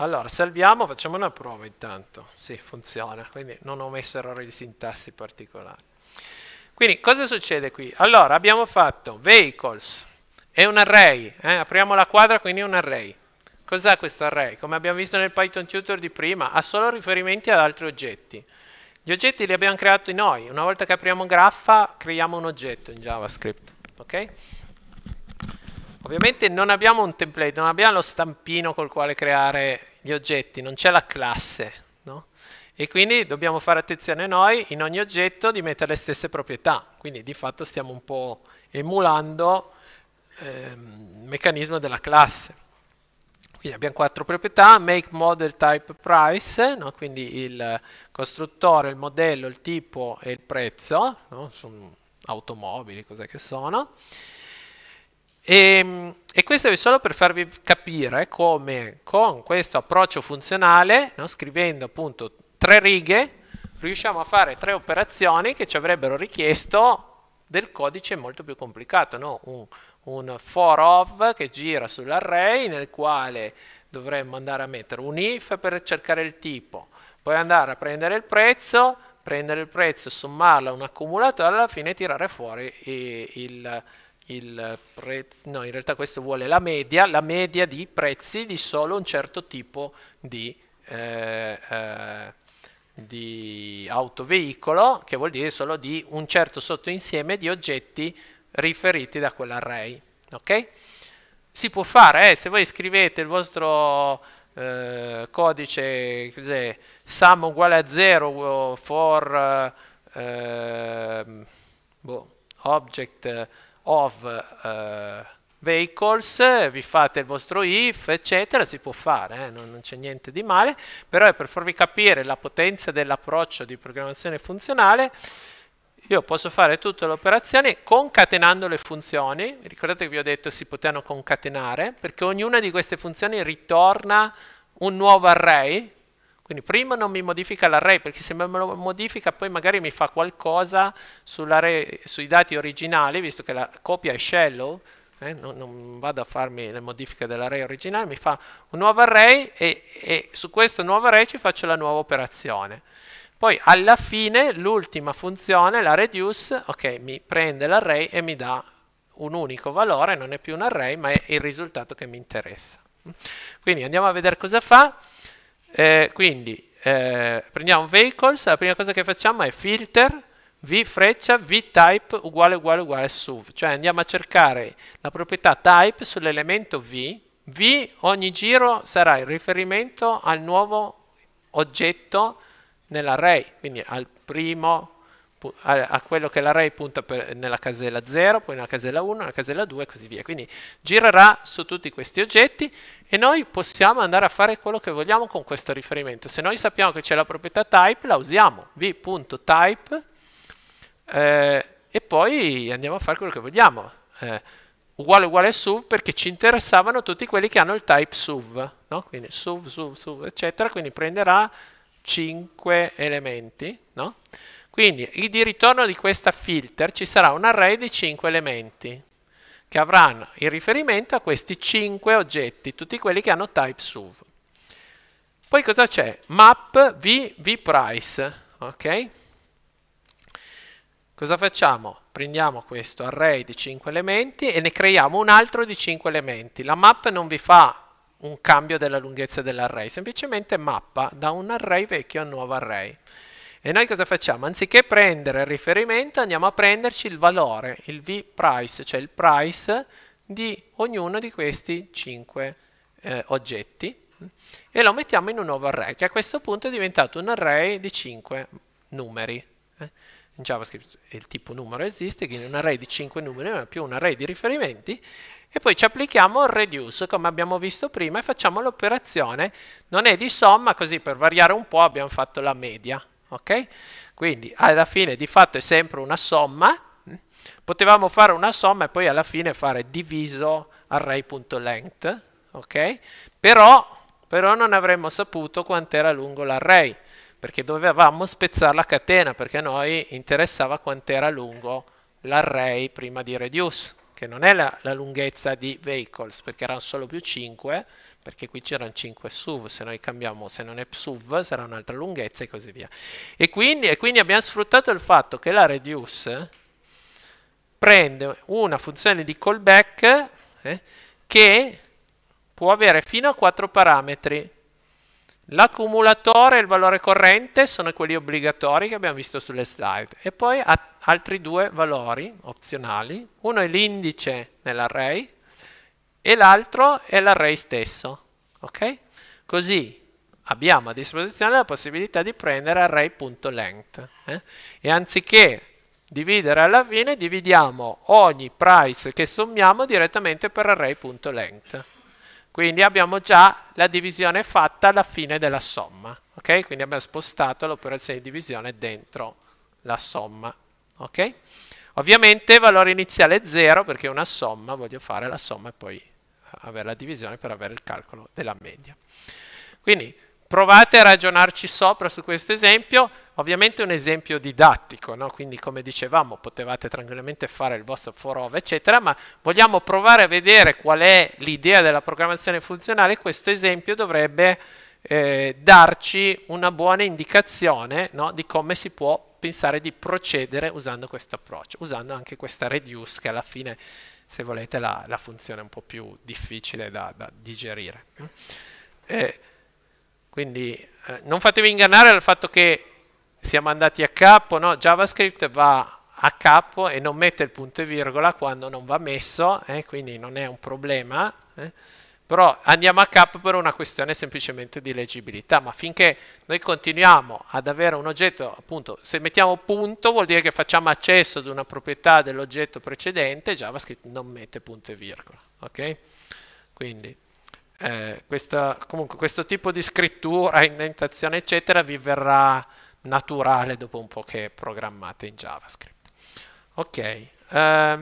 Speaker 1: Allora, salviamo, facciamo una prova intanto. Sì, funziona, quindi non ho messo errori di sintassi particolari. Quindi, cosa succede qui? Allora, abbiamo fatto vehicles è un array. Eh? Apriamo la quadra, quindi è un array. Cos'ha questo array? Come abbiamo visto nel Python tutor di prima, ha solo riferimenti ad altri oggetti. Gli oggetti li abbiamo creati noi. Una volta che apriamo graffa, creiamo un oggetto in JavaScript. Ok? Ovviamente non abbiamo un template, non abbiamo lo stampino col quale creare gli oggetti, non c'è la classe, no? E quindi dobbiamo fare attenzione noi in ogni oggetto di mettere le stesse proprietà, quindi di fatto stiamo un po' emulando ehm, il meccanismo della classe. Quindi abbiamo quattro proprietà, make, model, type, price, no? quindi il costruttore, il modello, il tipo e il prezzo, no? sono automobili, cos'è che sono. E, ehm, e questo è solo per farvi capire come con questo approccio funzionale, no, scrivendo appunto tre righe, riusciamo a fare tre operazioni che ci avrebbero richiesto del codice molto più complicato, no? un, un, for of che gira sull'array nel quale dovremmo andare a mettere un if per cercare il tipo, poi andare a prendere il prezzo, prendere il prezzo, sommarlo a un accumulatore e alla fine tirare fuori il, il il prezzo, no in realtà questo vuole la media, la media di prezzi di solo un certo tipo di, eh, eh, di autoveicolo, che vuol dire solo di un certo sottoinsieme di oggetti riferiti da quell'array. Ok? Si può fare, eh, se voi scrivete il vostro eh, codice cos'è, sum uguale a 0 eh, for eh, ehm, boh, object of uh, vehicles, vi fate il vostro if, eccetera, si può fare, eh? non, non c'è niente di male, però è per farvi capire la potenza dell'approccio di programmazione funzionale, io posso fare tutte le operazioni concatenando le funzioni, ricordate che vi ho detto si potevano concatenare, perché ognuna di queste funzioni ritorna un nuovo array, quindi prima non mi modifica l'array, perché se me lo modifica poi magari mi fa qualcosa sui dati originali, visto che la copia è shallow, eh, non, non, vado a farmi le modifiche dell'array originale, mi fa un nuovo array e, e su questo nuovo array ci faccio la nuova operazione. Poi alla fine l'ultima funzione, la reduce, ok, mi prende l'array e mi dà un unico valore, non è più un array, ma è il risultato che mi interessa. Quindi andiamo a vedere cosa fa. Eh, quindi eh, prendiamo vehicles, la prima cosa che facciamo è filter v freccia v type uguale uguale uguale suv, cioè andiamo a cercare la proprietà type sull'elemento v, v ogni giro sarà il riferimento al nuovo oggetto nell'array, quindi al primo a quello che l'array punta per, nella casella 0, poi nella casella 1, nella casella 2 e così via. Quindi girerà su tutti questi oggetti e noi possiamo andare a fare quello che vogliamo con questo riferimento. Se noi sappiamo che c'è la proprietà type, la usiamo, v.type, eh, e poi andiamo a fare quello che vogliamo. Eh, uguale uguale SUV perché ci interessavano tutti quelli che hanno il type SUV, no? quindi SUV, SUV, SUV, eccetera, quindi prenderà 5 elementi, no? Quindi di ritorno di questa filter ci sarà un array di 5 elementi che avranno il riferimento a questi 5 oggetti, tutti quelli che hanno type SUV. Poi cosa c'è? Map v, v price, ok? Cosa facciamo? Prendiamo questo array di 5 elementi e ne creiamo un altro di 5 elementi. La map non vi fa un cambio della lunghezza dell'array, semplicemente mappa da un array vecchio a un nuovo array. E noi cosa facciamo? Anziché prendere il riferimento, andiamo a prenderci il valore, il V price, cioè il price di ognuno di questi 5 eh, oggetti e lo mettiamo in un nuovo array che a questo punto è diventato un array di 5 numeri. Eh. In JavaScript il tipo numero esiste, quindi un array di 5 numeri più un array di riferimenti e poi ci applichiamo il reduce come abbiamo visto prima e facciamo l'operazione, non è di somma, così per variare un po' abbiamo fatto la media ok? Quindi alla fine di fatto è sempre una somma, potevamo fare una somma e poi alla fine fare diviso array.length, ok? Però, però non avremmo saputo quant'era lungo l'array, perché dovevamo spezzare la catena, perché a noi interessava quant'era lungo l'array prima di reduce, che non è la, la lunghezza di vehicles, perché erano solo più 5, perché qui c'erano 5 SUV, se noi cambiamo, se non è SUV sarà un'altra lunghezza e così via. E quindi, e quindi abbiamo sfruttato il fatto che la reduce prende una funzione di callback eh, che può avere fino a 4 parametri. L'accumulatore e il valore corrente sono quelli obbligatori che abbiamo visto sulle slide e poi ha altri due valori opzionali, uno è l'indice nell'array e l'altro è l'array stesso. Ok? Così abbiamo a disposizione la possibilità di prendere array.length eh? e anziché dividere alla fine dividiamo ogni price che sommiamo direttamente per array.length quindi abbiamo già la divisione fatta alla fine della somma ok quindi abbiamo spostato l'operazione di divisione dentro la somma ok ovviamente valore iniziale è 0 perché è una somma voglio fare la somma e poi avere la divisione per avere il calcolo della media. Quindi provate a ragionarci sopra su questo esempio, ovviamente è un esempio didattico, no? quindi come dicevamo potevate tranquillamente fare il vostro for of eccetera, ma vogliamo provare a vedere qual è l'idea della programmazione funzionale, questo esempio dovrebbe eh, darci una buona indicazione no? di come si può pensare di procedere usando questo approccio, usando anche questa reduce che alla fine se volete, la, la funzione un po' più difficile da, da digerire. Mm? E quindi eh, non fatevi ingannare dal fatto che siamo andati a capo, no? JavaScript va a capo e non mette il punto e virgola quando non va messo, eh, quindi non è un problema. Eh. Però andiamo a capo per una questione semplicemente di leggibilità, ma finché noi continuiamo ad avere un oggetto, appunto, se mettiamo punto vuol dire che facciamo accesso ad una proprietà dell'oggetto precedente, JavaScript non mette punto e virgola, ok? Quindi eh, questa, comunque questo tipo di scrittura, indentazione eccetera vi verrà naturale dopo un po' che programmate in JavaScript. Ok. Eh,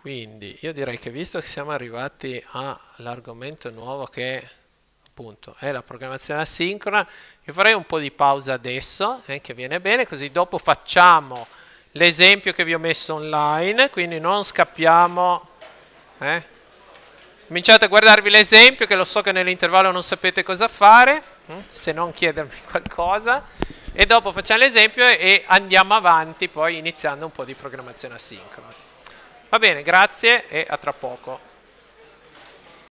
Speaker 1: quindi io direi che visto che siamo arrivati all'argomento nuovo che appunto è la programmazione asincrona, io farei un po' di pausa adesso, eh, che viene bene, così dopo facciamo l'esempio che vi ho messo online, quindi non scappiamo... Eh. Cominciate a guardarvi l'esempio, che lo so che nell'intervallo non sapete cosa fare, hm, se non chiedermi qualcosa, e dopo facciamo l'esempio e andiamo avanti poi iniziando un po' di programmazione asincrona. Va bene, grazie e a tra poco.